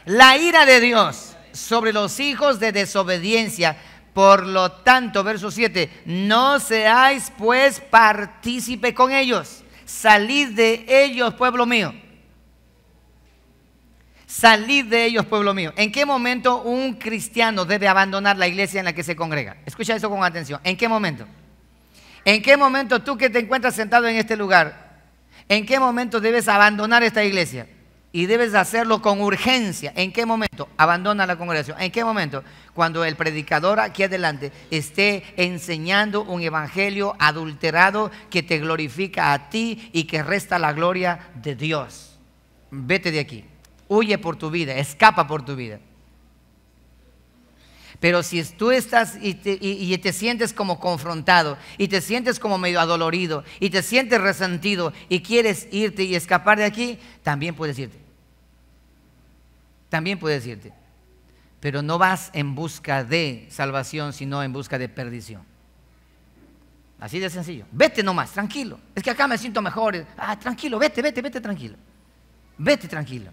La ira de Dios sobre los hijos de desobediencia. Por lo tanto, verso 7, no seáis pues partícipe con ellos. Salid de ellos, pueblo mío. Salid de ellos, pueblo mío. ¿En qué momento un cristiano debe abandonar la iglesia en la que se congrega? Escucha eso con atención. ¿En qué momento? ¿En qué momento tú que te encuentras sentado en este lugar, en qué momento debes abandonar esta iglesia? Y debes hacerlo con urgencia. ¿En qué momento? Abandona la congregación. ¿En qué momento? Cuando el predicador aquí adelante esté enseñando un evangelio adulterado que te glorifica a ti y que resta la gloria de Dios. Vete de aquí. Huye por tu vida. Escapa por tu vida. Pero si tú estás y te, sientes como confrontado, y te sientes como medio adolorido, y te sientes resentido, y quieres irte y escapar de aquí, también puedes irte. También puedes irte. Pero no vas en busca de salvación, sino en busca de perdición. Así de sencillo. Vete nomás, tranquilo. Es que acá me siento mejor. Ah, tranquilo, vete, vete, vete tranquilo. Vete tranquilo.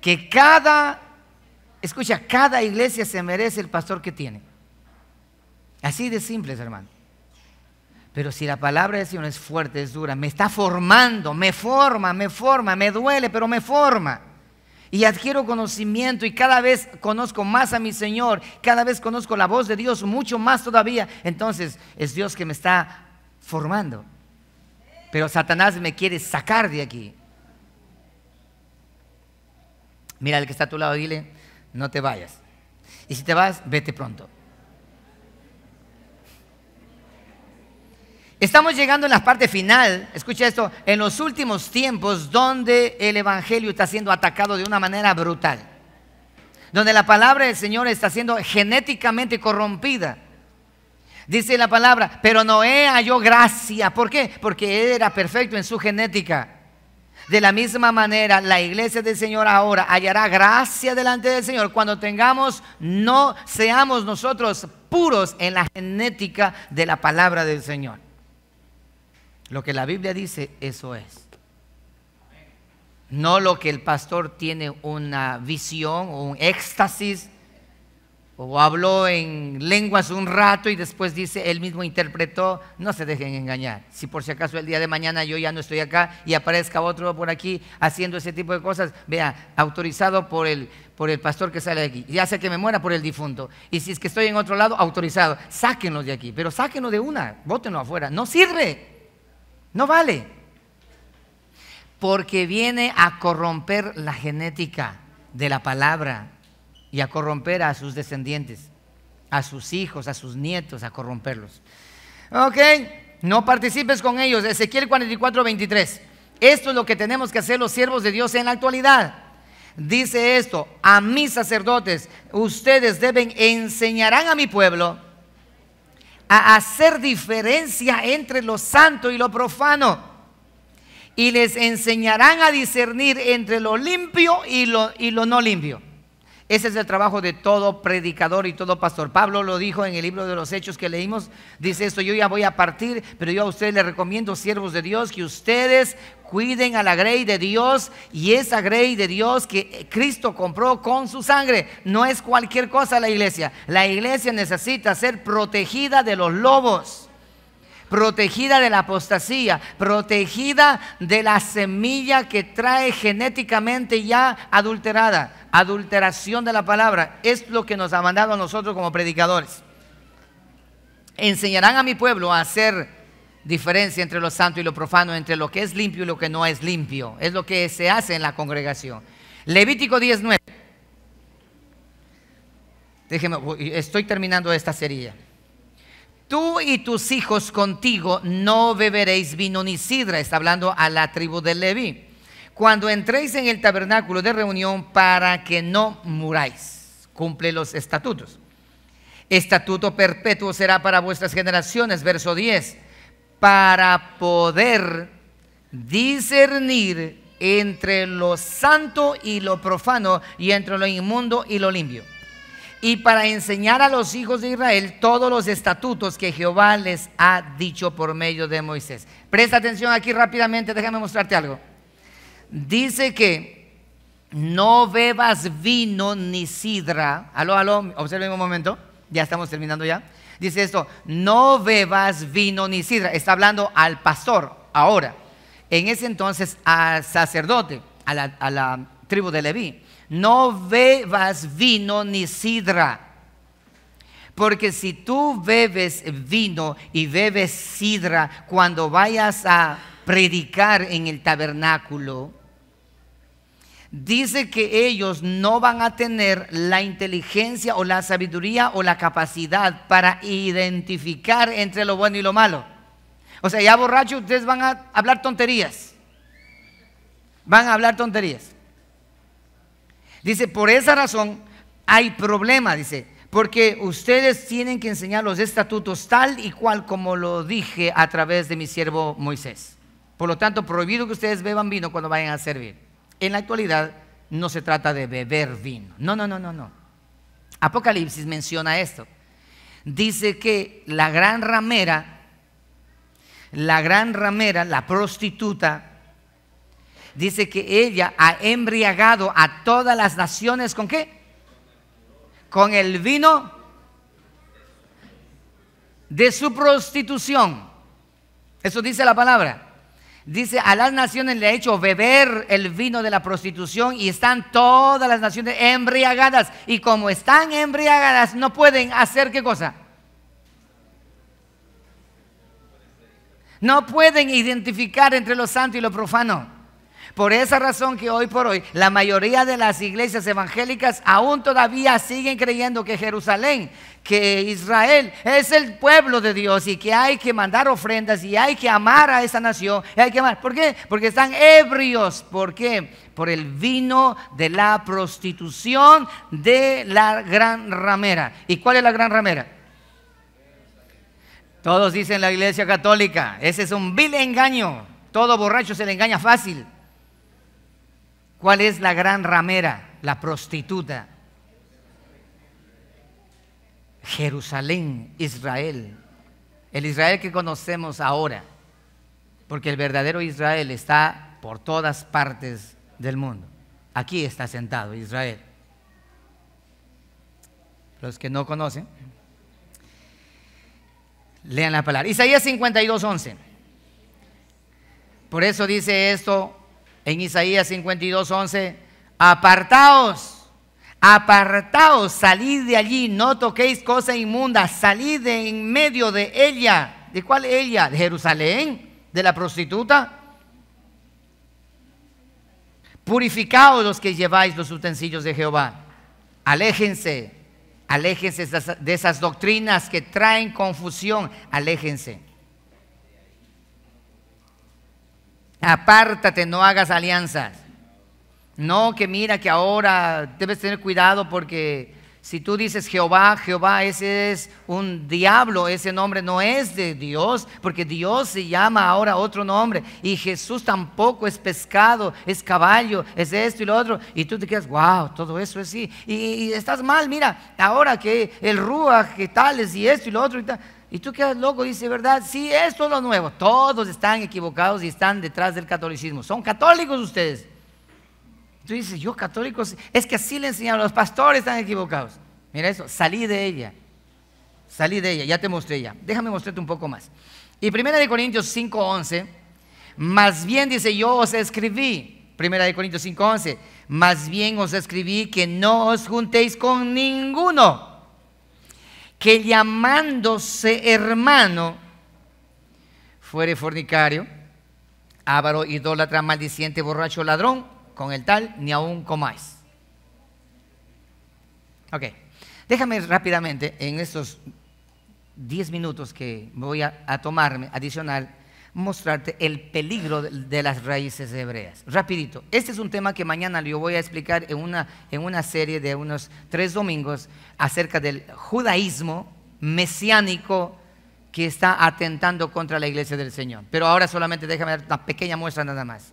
Que cada Escucha, cada iglesia se merece el pastor que tiene. Así de simples, hermano. Pero si la palabra de Señor es fuerte, es dura, me está formando, me forma, me forma, me duele, pero me forma. Y adquiero conocimiento y cada vez conozco más a mi Señor, cada vez conozco la voz de Dios mucho más todavía. Entonces es Dios que me está formando. Pero Satanás me quiere sacar de aquí. Mira el que está a tu lado, dile, no te vayas. Y si te vas, vete pronto. Estamos llegando en la parte final, escucha esto, en los últimos tiempos donde el Evangelio está siendo atacado de una manera brutal, donde la palabra del Señor está siendo genéticamente corrompida. Dice la palabra, pero Noé halló gracia. ¿Por qué? Porque él era perfecto en su genética. De la misma manera, la iglesia del Señor ahora hallará gracia delante del Señor cuando tengamos, no seamos nosotros puros en la genética de la palabra del Señor. Lo que la Biblia dice, eso es. No lo que el pastor tiene una visión o un éxtasis o habló en lenguas un rato y después dice, él mismo interpretó, no se dejen engañar. Si por si acaso el día de mañana yo ya no estoy acá y aparezca otro por aquí haciendo ese tipo de cosas, vea, autorizado por el, por el pastor que sale de aquí. Ya sé que me muera por el difunto. Y si es que estoy en otro lado, autorizado. Sáquenlo de aquí, pero sáquenlo de una, bótenlo afuera. No sirve, no vale. Porque viene a corromper la genética de la palabra y a corromper a sus descendientes, a sus hijos, a sus nietos, a corromperlos. Ok, no participes con ellos. Ezequiel 44, 23. Esto es lo que tenemos que hacer los siervos de Dios en la actualidad. Dice esto, a mis sacerdotes, ustedes deben enseñarán a mi pueblo a hacer diferencia entre lo santo y lo profano. Y les enseñarán a discernir entre lo limpio y lo, y lo no limpio. Ese es el trabajo de todo predicador y todo pastor. Pablo lo dijo en el libro de los Hechos que leímos. Dice esto, yo ya voy a partir, pero yo a ustedes les recomiendo, siervos de Dios, que ustedes cuiden a la grey de Dios y esa grey de Dios que Cristo compró con su sangre. No es cualquier cosa la iglesia. La iglesia necesita ser protegida de los lobos protegida de la apostasía, protegida de la semilla que trae genéticamente ya adulterada, adulteración de la palabra. Es lo que nos ha mandado a nosotros como predicadores. Enseñarán a mi pueblo a hacer diferencia entre lo santo y lo profano, entre lo que es limpio y lo que no es limpio. Es lo que se hace en la congregación. Levítico 19. Déjeme, estoy terminando esta serie tú y tus hijos contigo no beberéis vino ni sidra, está hablando a la tribu de Leví, cuando entréis en el tabernáculo de reunión para que no muráis. Cumple los estatutos. Estatuto perpetuo será para vuestras generaciones, verso 10, para poder discernir entre lo santo y lo profano y entre lo inmundo y lo limpio y para enseñar a los hijos de Israel todos los estatutos que Jehová les ha dicho por medio de Moisés. Presta atención aquí rápidamente, déjame mostrarte algo. Dice que no bebas vino ni sidra. Aló, aló, observen un momento, ya estamos terminando ya. Dice esto, no bebas vino ni sidra. Está hablando al pastor ahora, en ese entonces al sacerdote, a la, a la tribu de Leví no bebas vino ni sidra. Porque si tú bebes vino y bebes sidra cuando vayas a predicar en el tabernáculo, dice que ellos no van a tener la inteligencia o la sabiduría o la capacidad para identificar entre lo bueno y lo malo. O sea, ya borrachos ustedes van a hablar tonterías. Van a hablar tonterías. Dice, por esa razón hay problema, dice, porque ustedes tienen que enseñar los estatutos tal y cual como lo dije a través de mi siervo Moisés. Por lo tanto, prohibido que ustedes beban vino cuando vayan a servir. En la actualidad no se trata de beber vino. No, no, no, no, no. Apocalipsis menciona esto. Dice que la gran ramera, la gran ramera, la prostituta, dice que ella ha embriagado a todas las naciones con qué? Con el vino de su prostitución. Eso dice la palabra. Dice, a las naciones le ha hecho beber el vino de la prostitución y están todas las naciones embriagadas. Y como están embriagadas, no pueden hacer qué cosa. No pueden identificar entre lo santo y lo profano. Por esa razón que hoy por hoy la mayoría de las iglesias evangélicas aún todavía siguen creyendo que Jerusalén, que Israel es el pueblo de Dios y que hay que mandar ofrendas y hay que amar a esa nación. hay ¿Por qué? Porque están ebrios. ¿Por qué? Por el vino de la prostitución de la gran ramera. ¿Y cuál es la gran ramera? Todos dicen la iglesia católica, ese es un vil engaño. Todo borracho se le engaña fácil. ¿Cuál es la gran ramera? La prostituta. Jerusalén, Israel. El Israel que conocemos ahora. Porque el verdadero Israel está por todas partes del mundo. Aquí está sentado Israel. Los que no conocen, lean la palabra. Isaías 52, 11. Por eso dice esto en Isaías 52, 11, apartaos, apartaos, salid de allí, no toquéis cosa inmunda, salid de en medio de ella. ¿De cuál ella? ¿De Jerusalén? ¿De la prostituta? Purificaos los que lleváis los utensilios de Jehová. Aléjense, aléjense de esas doctrinas que traen confusión, aléjense. Apártate, no hagas alianzas. No, que mira que ahora debes tener cuidado porque si tú dices Jehová, Jehová, ese es un diablo, ese nombre no es de Dios, porque Dios se llama ahora otro nombre. Y Jesús tampoco es pescado, es caballo, es esto y lo otro. Y tú te quedas, wow, todo eso es así. Y, estás mal, mira, ahora que el Ruach, que tales y esto y lo otro y tal. Y tú quedas loco, dice, ¿verdad? Sí, esto es lo nuevo. Todos están equivocados y están detrás del catolicismo. Son católicos ustedes. Tú dices, yo católicos, es que así le enseñaron, los pastores están equivocados. Mira eso, salí de ella. Salí de ella, ya te mostré ya. Déjame mostrarte un poco más. Y 1 de Corintios 5:11, más bien dice, yo os escribí. 1 de Corintios 5:11, más bien os escribí que no os juntéis con ninguno que llamándose hermano, fuere fornicario, ávaro, idólatra, maldiciente, borracho, ladrón, con el tal, ni aún comáis. Ok, déjame rápidamente en estos 10 minutos que voy a, a tomarme adicional mostrarte el peligro de las raíces hebreas. Rapidito, este es un tema que mañana yo voy a explicar en una, en una serie de unos tres domingos acerca del judaísmo mesiánico que está atentando contra la iglesia del Señor. Pero ahora solamente déjame dar una pequeña muestra nada más.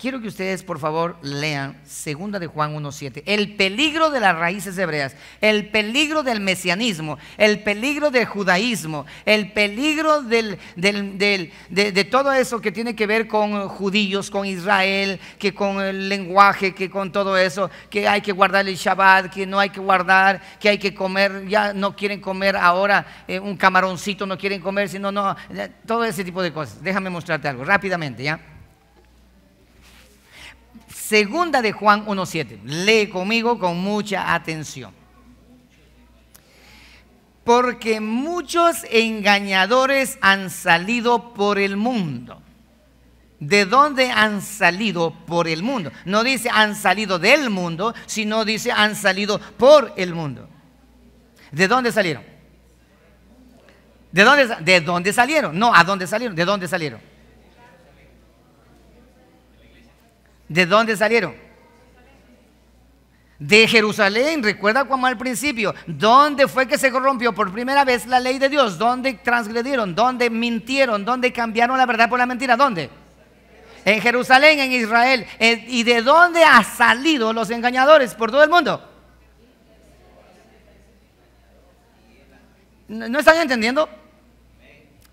Quiero que ustedes, por favor, lean segunda de Juan 1.7. El peligro de las raíces hebreas, el peligro del mesianismo, el peligro del judaísmo, el peligro de, todo eso que tiene que ver con judíos, con Israel, que con el lenguaje, que con todo eso, que hay que guardar el Shabbat, que no hay que guardar, que hay que comer, ya no quieren comer ahora eh, un camaroncito, no quieren comer, sino no, eh, todo ese tipo de cosas. Déjame mostrarte algo rápidamente, ¿ya? Segunda de Juan 1.7. Lee conmigo con mucha atención. Porque muchos engañadores han salido por el mundo. ¿De dónde han salido por el mundo? No dice han salido del mundo, sino dice han salido por el mundo. ¿De dónde salieron? ¿De dónde, de dónde salieron? No, ¿a dónde salieron? ¿De dónde salieron? ¿De dónde salieron? De Jerusalén, recuerda como al principio, ¿dónde fue que se corrompió por primera vez la ley de Dios? ¿Dónde transgredieron? ¿Dónde mintieron? ¿Dónde cambiaron la verdad por la mentira? ¿Dónde? En Jerusalén, en Israel. Eh, ¿Y de dónde han salido los engañadores por todo el mundo? ¿No están entendiendo?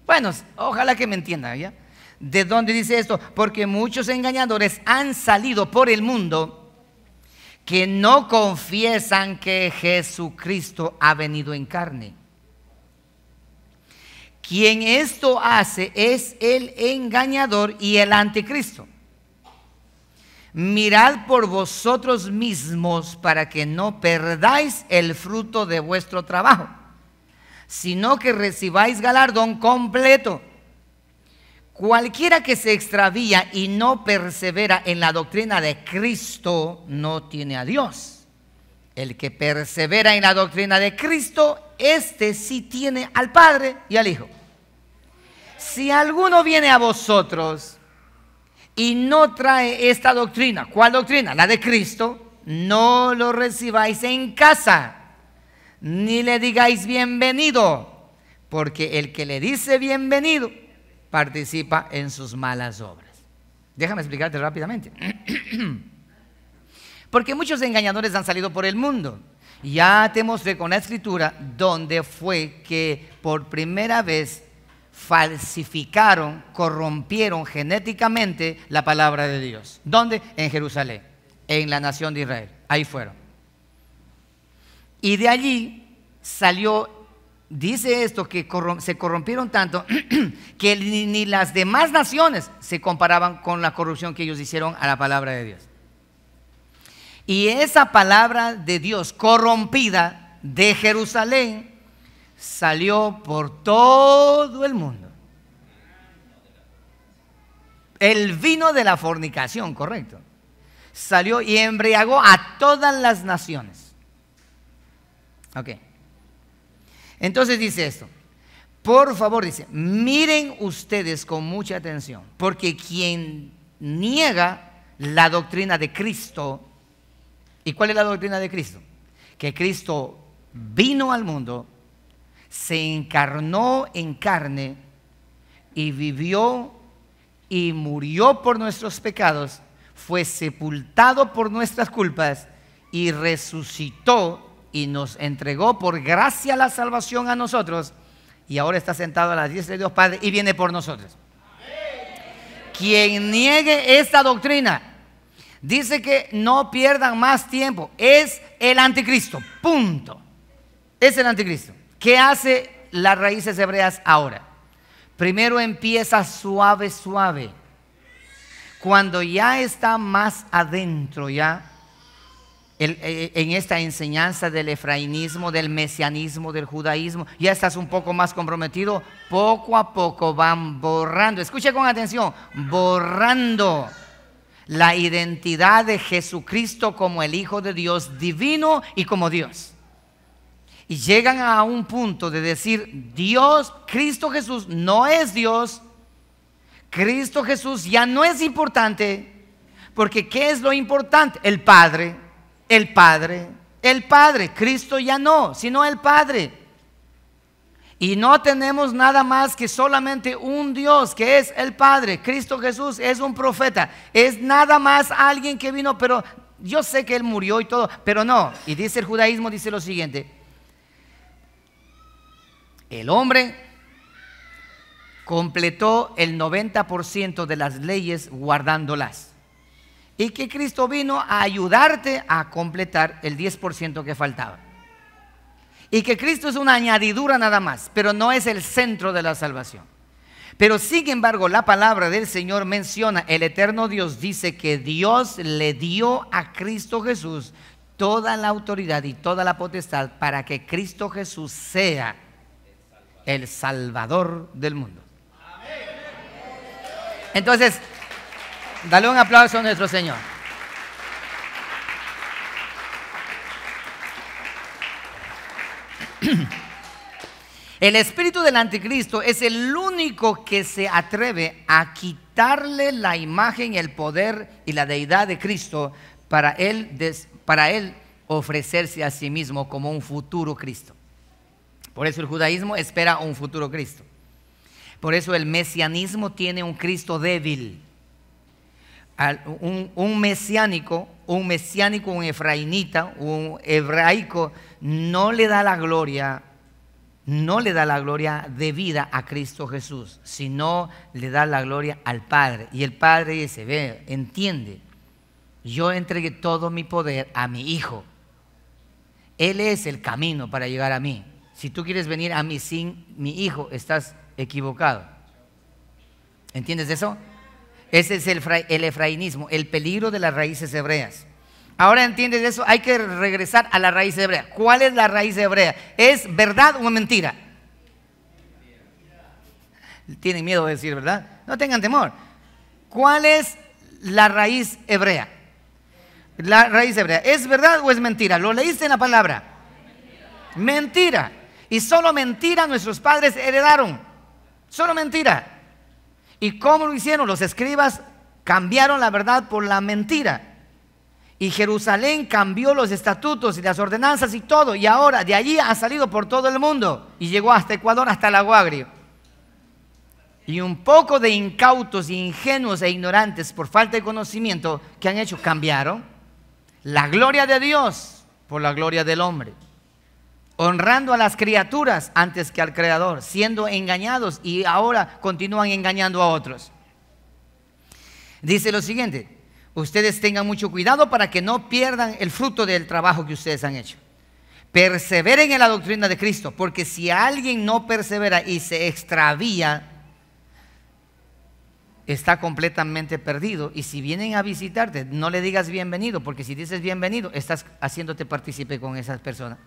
Bueno, ojalá que me entiendan, ¿ya? ¿De dónde dice esto? Porque muchos engañadores han salido por el mundo que no confiesan que Jesucristo ha venido en carne. Quien esto hace es el engañador y el anticristo. Mirad por vosotros mismos para que no perdáis el fruto de vuestro trabajo, sino que recibáis galardón completo. Cualquiera que se extravía y no persevera en la doctrina de Cristo no tiene a Dios. El que persevera en la doctrina de Cristo, este sí tiene al Padre y al Hijo. Si alguno viene a vosotros y no trae esta doctrina, ¿cuál doctrina? La de Cristo, no lo recibáis en casa, ni le digáis bienvenido, porque el que le dice bienvenido, participa en sus malas obras. Déjame explicarte rápidamente. [clears throat] Porque muchos engañadores han salido por el mundo. Ya te mostré con la escritura donde fue que por primera vez falsificaron, corrompieron genéticamente la palabra de Dios. ¿Dónde? En Jerusalén, en la nación de Israel. Ahí fueron. Y de allí salió dice esto, que se corrompieron tanto [clears throat] que ni, las demás naciones se comparaban con la corrupción que ellos hicieron a la palabra de Dios. Y esa palabra de Dios corrompida de Jerusalén salió por todo el mundo. El vino de la fornicación, correcto. Salió y embriagó a todas las naciones. Okay. Entonces dice esto, por favor, dice, miren ustedes con mucha atención, porque quien niega la doctrina de Cristo, ¿y cuál es la doctrina de Cristo? Que Cristo vino al mundo, se encarnó en carne y vivió y murió por nuestros pecados, fue sepultado por nuestras culpas y resucitó y nos entregó por gracia la salvación a nosotros y ahora está sentado a las 10 de Dios Padre y viene por nosotros. Quien niegue esta doctrina, dice que no pierdan más tiempo, es el anticristo, punto. Es el anticristo. ¿Qué hace las raíces hebreas ahora? Primero empieza suave, suave. Cuando ya está más adentro, ya eh, en esta enseñanza del Efraínismo, del mesianismo, del judaísmo, ya estás un poco más comprometido, poco a poco van borrando, escuche con atención, borrando la identidad de Jesucristo como el Hijo de Dios divino y como Dios. Y llegan a un punto de decir, Dios, Cristo Jesús no es Dios, Cristo Jesús ya no es importante, porque ¿qué es lo importante? El Padre el Padre, el Padre, Cristo ya no, sino el Padre. Y no tenemos nada más que solamente un Dios, que es el Padre. Cristo Jesús es un profeta, es nada más alguien que vino, pero yo sé que él murió y todo, pero no. Y dice el judaísmo, dice lo siguiente. El hombre completó el 90% de las leyes guardándolas y que Cristo vino a ayudarte a completar el 10% que faltaba. Y que Cristo es una añadidura nada más, pero no es el centro de la salvación. Pero sin embargo, la palabra del Señor menciona, el eterno Dios dice que Dios le dio a Cristo Jesús toda la autoridad y toda la potestad para que Cristo Jesús sea el Salvador del mundo. Entonces, Dale un aplauso a nuestro Señor. [clears throat] El espíritu del anticristo es el único que se atreve a quitarle la imagen, el poder y la deidad de Cristo para él, para él ofrecerse a sí mismo como un futuro Cristo. Por eso el judaísmo espera un futuro Cristo. Por eso el mesianismo tiene un Cristo débil un, mesiánico, un mesiánico, un efrainita, un hebraico, no le da la gloria, no le da la gloria de vida a Cristo Jesús, sino le da la gloria al Padre. Y el Padre dice, ve, entiende, yo entregué todo mi poder a mi Hijo. Él es el camino para llegar a mí. Si tú quieres venir a mí sin mi Hijo, estás equivocado. ¿Entiendes eso? Ese es el, el efraínismo, el peligro de las raíces hebreas. Ahora entiendes eso, hay que regresar a la raíz hebrea. ¿Cuál es la raíz hebrea? ¿Es verdad o mentira? Tienen miedo de decir verdad. No tengan temor. ¿Cuál es la raíz hebrea? La raíz hebrea. ¿Es verdad o es mentira? ¿Lo leíste en la palabra? mentira. Y solo mentira nuestros padres heredaron. Solo mentira. ¿Y cómo lo hicieron? Los escribas cambiaron la verdad por la mentira. Y Jerusalén cambió los estatutos y las ordenanzas y todo. Y ahora de allí ha salido por todo el mundo y llegó hasta Ecuador, hasta el Aguagrio. Y un poco de incautos, ingenuos e ignorantes por falta de conocimiento que han hecho cambiaron la gloria de Dios por la gloria del hombre honrando a las criaturas antes que al Creador, siendo engañados y ahora continúan engañando a otros. Dice lo siguiente, ustedes tengan mucho cuidado para que no pierdan el fruto del trabajo que ustedes han hecho. Perseveren en la doctrina de Cristo, porque si alguien no persevera y se extravía, está completamente perdido. Y si vienen a visitarte, no le digas bienvenido, porque si dices bienvenido, estás haciéndote partícipe con esas personas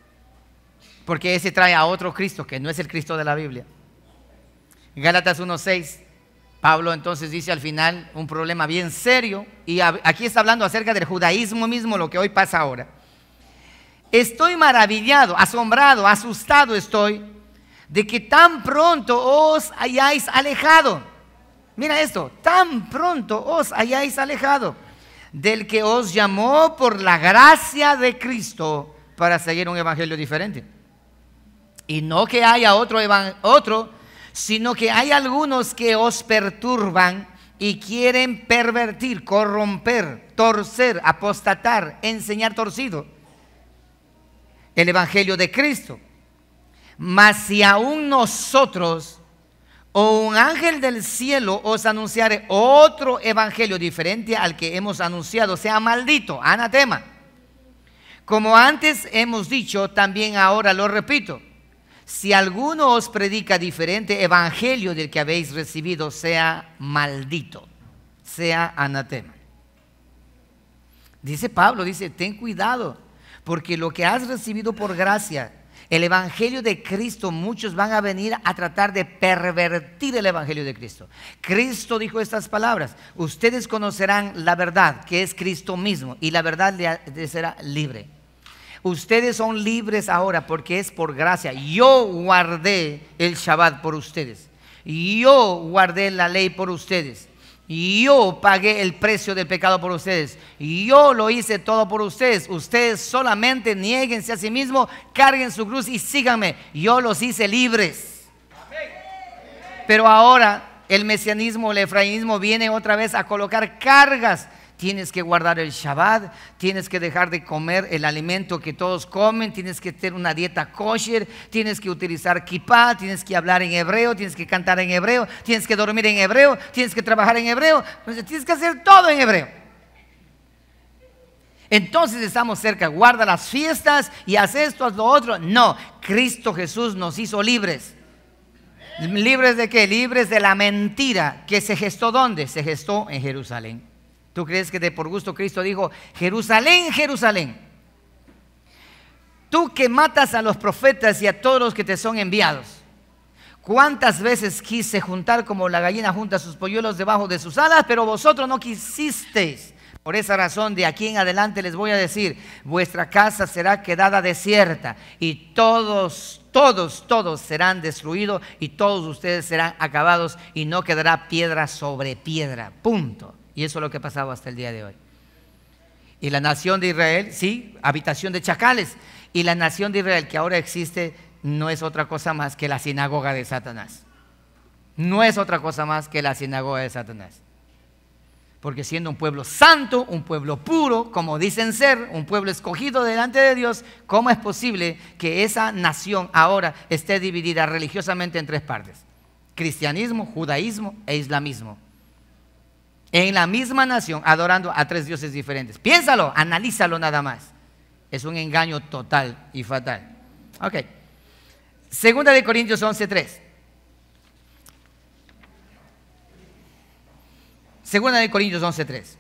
porque ese trae a otro Cristo que no es el Cristo de la Biblia. Gálatas 1.6, Pablo entonces dice al final un problema bien serio, y aquí está hablando acerca del judaísmo mismo, lo que hoy pasa ahora. Estoy maravillado, asombrado, asustado estoy de que tan pronto os hayáis alejado. Mira esto, tan pronto os hayáis alejado del que os llamó por la gracia de Cristo para seguir un evangelio diferente y no que haya otro, otro, sino que hay algunos que os perturban y quieren pervertir, corromper, torcer, apostatar, enseñar torcido el Evangelio de Cristo. Mas si aún nosotros o un ángel del cielo os anunciare otro evangelio diferente al que hemos anunciado, sea maldito, anatema. Como antes hemos dicho, también ahora lo repito si alguno os predica diferente evangelio del que habéis recibido, sea maldito, sea anatema. Dice Pablo, dice, ten cuidado, porque lo que has recibido por gracia, el Evangelio de Cristo, muchos van a venir a tratar de pervertir el Evangelio de Cristo. Cristo dijo estas palabras, ustedes conocerán la verdad, que es Cristo mismo, y la verdad les será libre. Ustedes son libres ahora porque es por gracia. Yo guardé el Shabbat por ustedes. Yo guardé la ley por ustedes. Yo pagué el precio del pecado por ustedes. Yo lo hice todo por ustedes. Ustedes solamente nieguense a sí mismos, carguen su cruz y síganme. Yo los hice libres. Pero ahora el mesianismo, el efraínismo viene otra vez a colocar cargas tienes que guardar el Shabbat, tienes que dejar de comer el alimento que todos comen, tienes que tener una dieta kosher, tienes que utilizar kippah, tienes que hablar en hebreo, tienes que cantar en hebreo, tienes que dormir en hebreo, tienes que trabajar en hebreo, tienes que hacer todo en hebreo. Entonces estamos cerca, guarda las fiestas y haz esto, haz lo otro. No, Cristo Jesús nos hizo libres. ¿Libres de qué? Libres de la mentira que se gestó dónde? Se gestó en Jerusalén. ¿Tú crees que de por gusto Cristo dijo, Jerusalén, Jerusalén? Tú que matas a los profetas y a todos los que te son enviados. ¿Cuántas veces quise juntar como la gallina junta sus polluelos debajo de sus alas, pero vosotros no quisisteis? Por esa razón, de aquí en adelante les voy a decir, vuestra casa será quedada desierta y todos, todos, todos serán destruidos y todos ustedes serán acabados y no quedará piedra sobre piedra. Punto. Y eso es lo que ha pasado hasta el día de hoy. Y la nación de Israel, sí, habitación de chacales. Y la nación de Israel que ahora existe no es otra cosa más que la sinagoga de Satanás. No es otra cosa más que la sinagoga de Satanás. Porque siendo un pueblo santo, un pueblo puro, como dicen ser, un pueblo escogido delante de Dios, ¿cómo es posible que esa nación ahora esté dividida religiosamente en tres partes? Cristianismo, judaísmo e islamismo en la misma nación adorando a tres dioses diferentes. Piénsalo, analízalo nada más. Es un engaño total y fatal. Ok. Segunda de Corintios 11.3. Segunda de Corintios 11.3.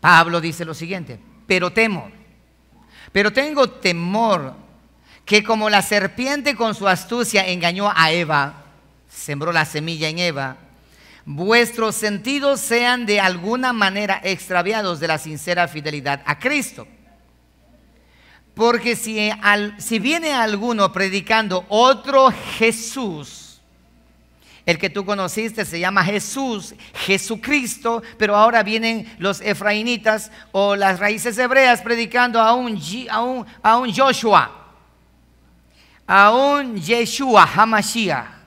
Pablo dice lo siguiente, pero temo, pero tengo temor que como la serpiente con su astucia engañó a Eva, sembró la semilla en Eva, vuestros sentidos sean de alguna manera extraviados de la sincera fidelidad a Cristo. Porque si, viene alguno predicando otro Jesús, el que tú conociste se llama Jesús, Jesucristo, pero ahora vienen los efraínitas o las raíces hebreas predicando a un, a un, a un Joshua, a un Yeshua, Hamashiach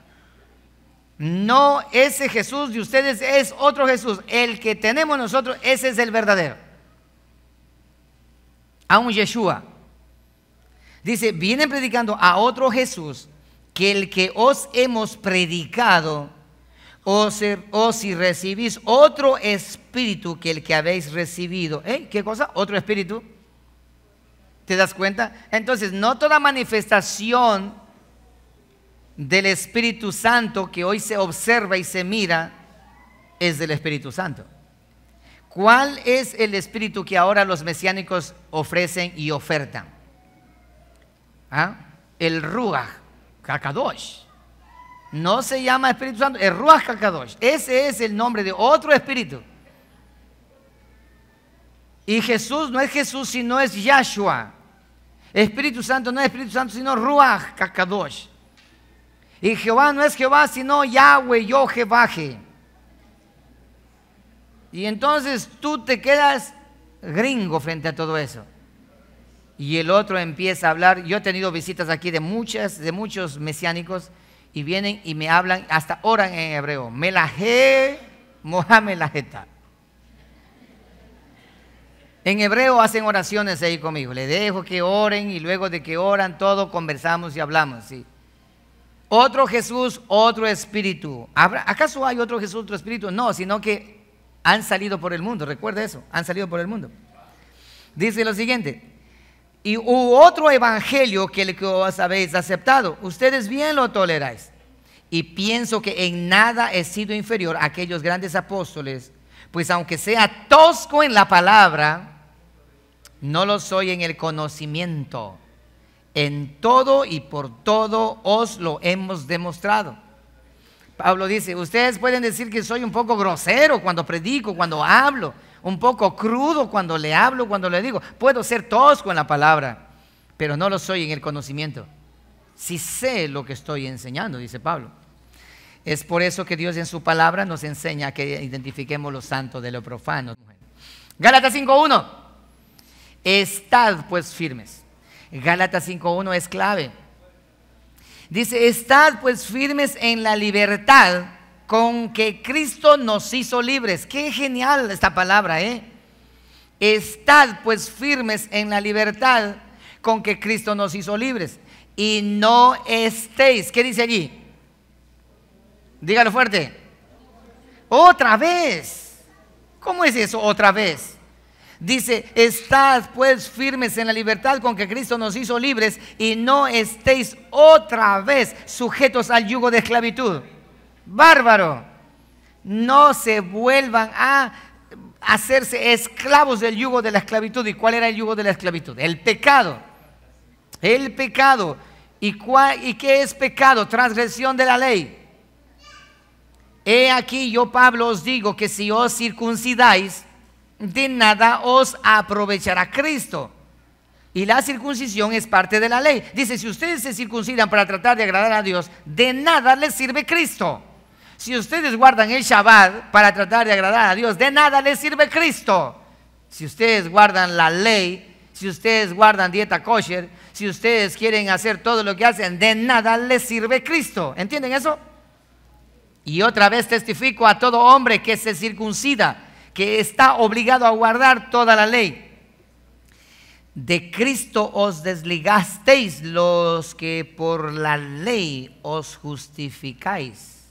no, ese Jesús de ustedes es otro Jesús. El que tenemos nosotros, ese es el verdadero. A un Yeshua. Dice, vienen predicando a otro Jesús que el que os hemos predicado, o si, recibís otro espíritu que el que habéis recibido. ¿Eh? ¿Qué cosa? ¿Otro espíritu? ¿Te das cuenta? Entonces, no toda manifestación del Espíritu Santo que hoy se observa y se mira es del Espíritu Santo. ¿Cuál es el espíritu que ahora los mesiánicos ofrecen y ofertan? ¿Ah? El Ruach Kakadosh. No se llama Espíritu Santo, el Ruach Kakadosh. Ese es el nombre de otro espíritu. Y Jesús no es Jesús, sino es Yahshua. Espíritu Santo no es Espíritu Santo, sino Ruach Kakadosh. Y Jehová no es Jehová, sino Yahweh, yo Jebaje. Y entonces tú te quedas gringo frente a todo eso. Y el otro empieza a hablar. Yo he tenido visitas aquí de muchas, de muchos mesiánicos y vienen y me hablan, hasta oran en hebreo. Melajé, Mohamed Lajeta. En hebreo hacen oraciones ahí conmigo. Le dejo que oren y luego de que oran todo conversamos y hablamos. ¿sí? Otro Jesús, otro espíritu. ¿Acaso hay otro Jesús, otro espíritu? No, sino que han salido por el mundo. Recuerda eso, han salido por el mundo. Dice lo siguiente. Y hubo otro evangelio que el que os habéis aceptado. Ustedes bien lo toleráis. Y pienso que en nada he sido inferior a aquellos grandes apóstoles, pues aunque sea tosco en la palabra, no lo soy en el conocimiento. En todo y por todo os lo hemos demostrado. Pablo dice, ustedes pueden decir que soy un poco grosero cuando predico, cuando hablo, un poco crudo cuando le hablo, cuando le digo. Puedo ser tosco en la palabra, pero no lo soy en el conocimiento. Si sé lo que estoy enseñando, dice Pablo. Es por eso que Dios en su palabra nos enseña que identifiquemos lo santo de lo profano. Gálatas 5.1. Estad pues firmes Gálatas 5.1 es clave. Dice, estad pues firmes en la libertad con que Cristo nos hizo libres. Qué genial esta palabra, ¿eh? Estad pues firmes en la libertad con que Cristo nos hizo libres. Y no estéis, ¿qué dice allí? Dígalo fuerte. Otra vez. ¿Cómo es eso? Otra vez. Dice, estad pues firmes en la libertad con que Cristo nos hizo libres y no estéis otra vez sujetos al yugo de esclavitud. Bárbaro. No se vuelvan a hacerse esclavos del yugo de la esclavitud. ¿Y cuál era el yugo de la esclavitud? El pecado. El pecado. ¿Y, y qué es pecado? Transgresión de la ley. He aquí yo, Pablo, os digo que si os circuncidáis, de nada os aprovechará Cristo. Y la circuncisión es parte de la ley. Dice, si ustedes se circuncidan para tratar de agradar a Dios, de nada les sirve Cristo. Si ustedes guardan el Shabbat para tratar de agradar a Dios, de nada les sirve Cristo. Si ustedes guardan la ley, si ustedes guardan dieta kosher, si ustedes quieren hacer todo lo que hacen, de nada les sirve Cristo. ¿Entienden eso? Y otra vez testifico a todo hombre que se circuncida que está obligado a guardar toda la ley. De Cristo os desligasteis los que por la ley os justificáis.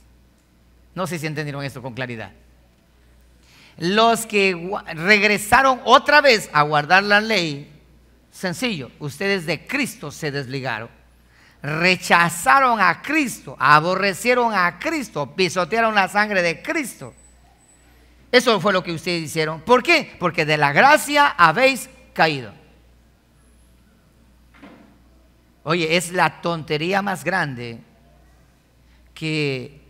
No sé si entendieron esto con claridad. Los que regresaron otra vez a guardar la ley, sencillo, ustedes de Cristo se desligaron. Rechazaron a Cristo, aborrecieron a Cristo, pisotearon la sangre de Cristo eso fue lo que ustedes hicieron. ¿Por qué? Porque de la gracia habéis caído. Oye, es la tontería más grande que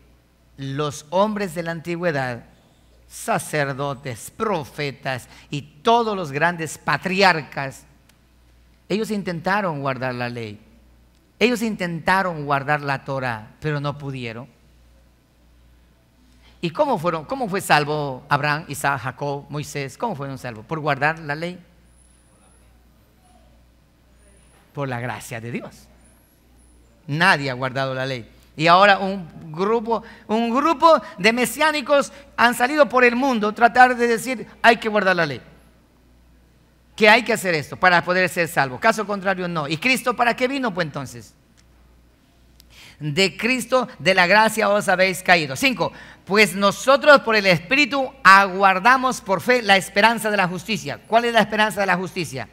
los hombres de la antigüedad, sacerdotes, profetas y todos los grandes patriarcas, ellos intentaron guardar la ley, ellos intentaron guardar la Torah, pero no pudieron. ¿Y cómo, fueron, cómo fue salvo Abraham, Isaac, Jacob, Moisés? ¿Cómo fueron salvos? ¿Por guardar la ley? Por la gracia de Dios. Nadie ha guardado la ley. Y ahora un grupo, un grupo de mesiánicos han salido por el mundo tratar de decir, hay que guardar la ley. Que hay que hacer esto para poder ser salvo. Caso contrario, no. ¿Y Cristo para qué vino pues entonces? de Cristo, de la gracia os habéis caído. Cinco, pues nosotros por el Espíritu aguardamos por fe la esperanza de la justicia. ¿Cuál es la esperanza de la justicia?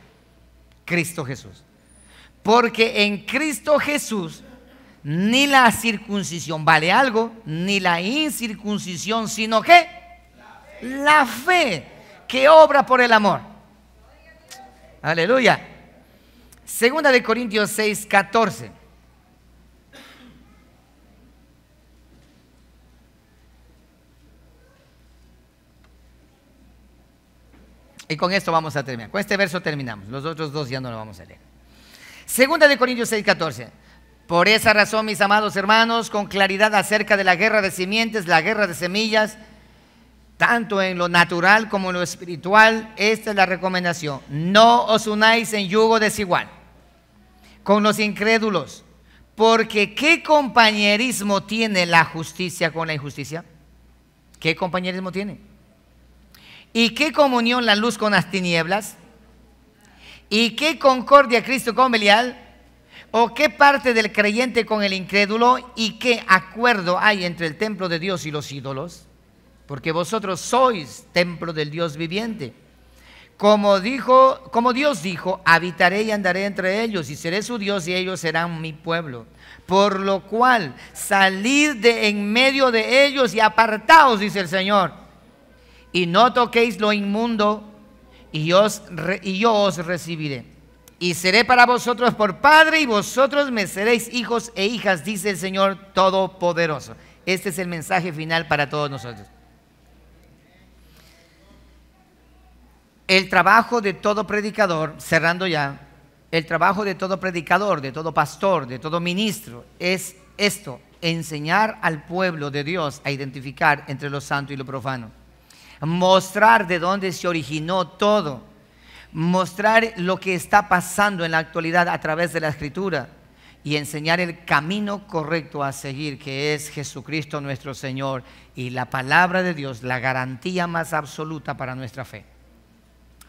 Cristo Jesús. Porque en Cristo Jesús ni la circuncisión vale algo, ni la incircuncisión, sino que la fe, que obra por el amor. Aleluya. Segunda de Corintios 6, 14. Y con esto vamos a terminar. Con este verso terminamos. Los otros dos ya no lo vamos a leer. Segunda de Corintios 6.14 Por esa razón, mis amados hermanos, con claridad acerca de la guerra de simientes, la guerra de semillas, tanto en lo natural como en lo espiritual, esta es la recomendación. No os unáis en yugo desigual con los incrédulos, porque ¿qué compañerismo tiene la justicia con la injusticia? ¿Qué compañerismo tiene? ¿Y qué comunión la luz con las tinieblas? ¿Y qué concordia Cristo con Belial? ¿O qué parte del creyente con el incrédulo? ¿Y qué acuerdo hay entre el templo de Dios y los ídolos? Porque vosotros sois templo del Dios viviente. Como, dijo, como Dios dijo, habitaré y andaré entre ellos y seré su Dios y ellos serán mi pueblo. Por lo cual, salid de en medio de ellos y apartaos, dice el Señor y no toquéis lo inmundo, y yo, os os recibiré. Y seré para vosotros por Padre, y vosotros me seréis hijos e hijas, dice el Señor Todopoderoso. Este es el mensaje final para todos nosotros. El trabajo de todo predicador, cerrando ya, el trabajo de todo predicador, de todo pastor, de todo ministro, es esto, enseñar al pueblo de Dios a identificar entre lo santo y lo profano mostrar de dónde se originó todo, mostrar lo que está pasando en la actualidad a través de la escritura y enseñar el camino correcto a seguir, que es Jesucristo nuestro Señor y la palabra de Dios, la garantía más absoluta para nuestra fe.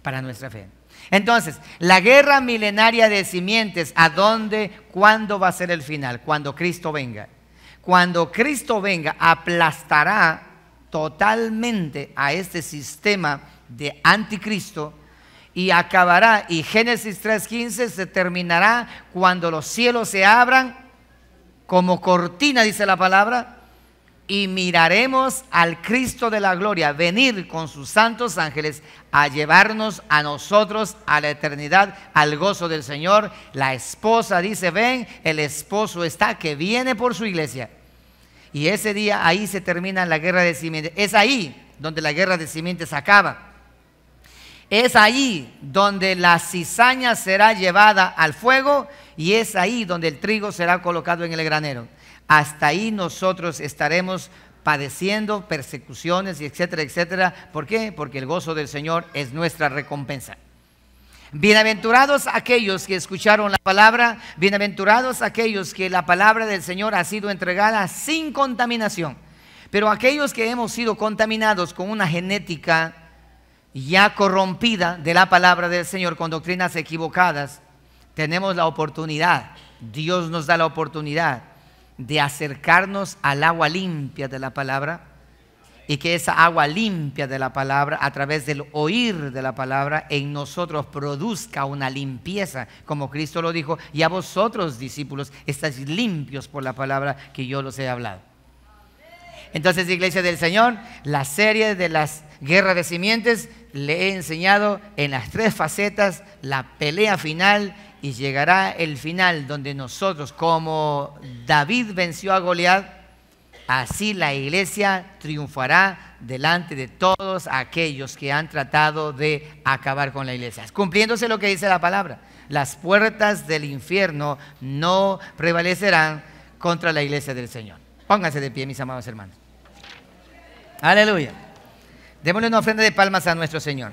Para nuestra fe. Entonces, la guerra milenaria de simientes, ¿a dónde, cuándo va a ser el final? Cuando Cristo venga. Cuando Cristo venga, aplastará totalmente a este sistema de anticristo y acabará, y Génesis 3.15 se terminará cuando los cielos se abran como cortina, dice la palabra, y miraremos al Cristo de la gloria venir con sus santos ángeles a llevarnos a nosotros a la eternidad, al gozo del Señor. La esposa dice, ven, el esposo está que viene por su iglesia. Y ese día ahí se termina la guerra de simientes. Es ahí donde la guerra de simientes acaba. Es ahí donde la cizaña será llevada al fuego y es ahí donde el trigo será colocado en el granero. Hasta ahí nosotros estaremos padeciendo persecuciones, y etcétera, etcétera. ¿Por qué? Porque el gozo del Señor es nuestra recompensa. Bienaventurados aquellos que escucharon la palabra, bienaventurados aquellos que la palabra del Señor ha sido entregada sin contaminación. Pero aquellos que hemos sido contaminados con una genética ya corrompida de la palabra del Señor, con doctrinas equivocadas, tenemos la oportunidad, Dios nos da la oportunidad de acercarnos al agua limpia de la palabra y que esa agua limpia de la palabra, a través del oír de la palabra, en nosotros produzca una limpieza, como Cristo lo dijo, y a vosotros, discípulos, estáis limpios por la palabra que yo los he hablado. Entonces, Iglesia del Señor, la serie de las guerras de simientes, le he enseñado en las tres facetas la pelea final y llegará el final donde nosotros, como David venció a Goliat, Así la iglesia triunfará delante de todos aquellos que han tratado de acabar con la iglesia. Cumpliéndose lo que dice la palabra. Las puertas del infierno no prevalecerán contra la iglesia del Señor. Pónganse de pie, mis amados hermanos. Aleluya. Démosle una ofrenda de palmas a nuestro Señor.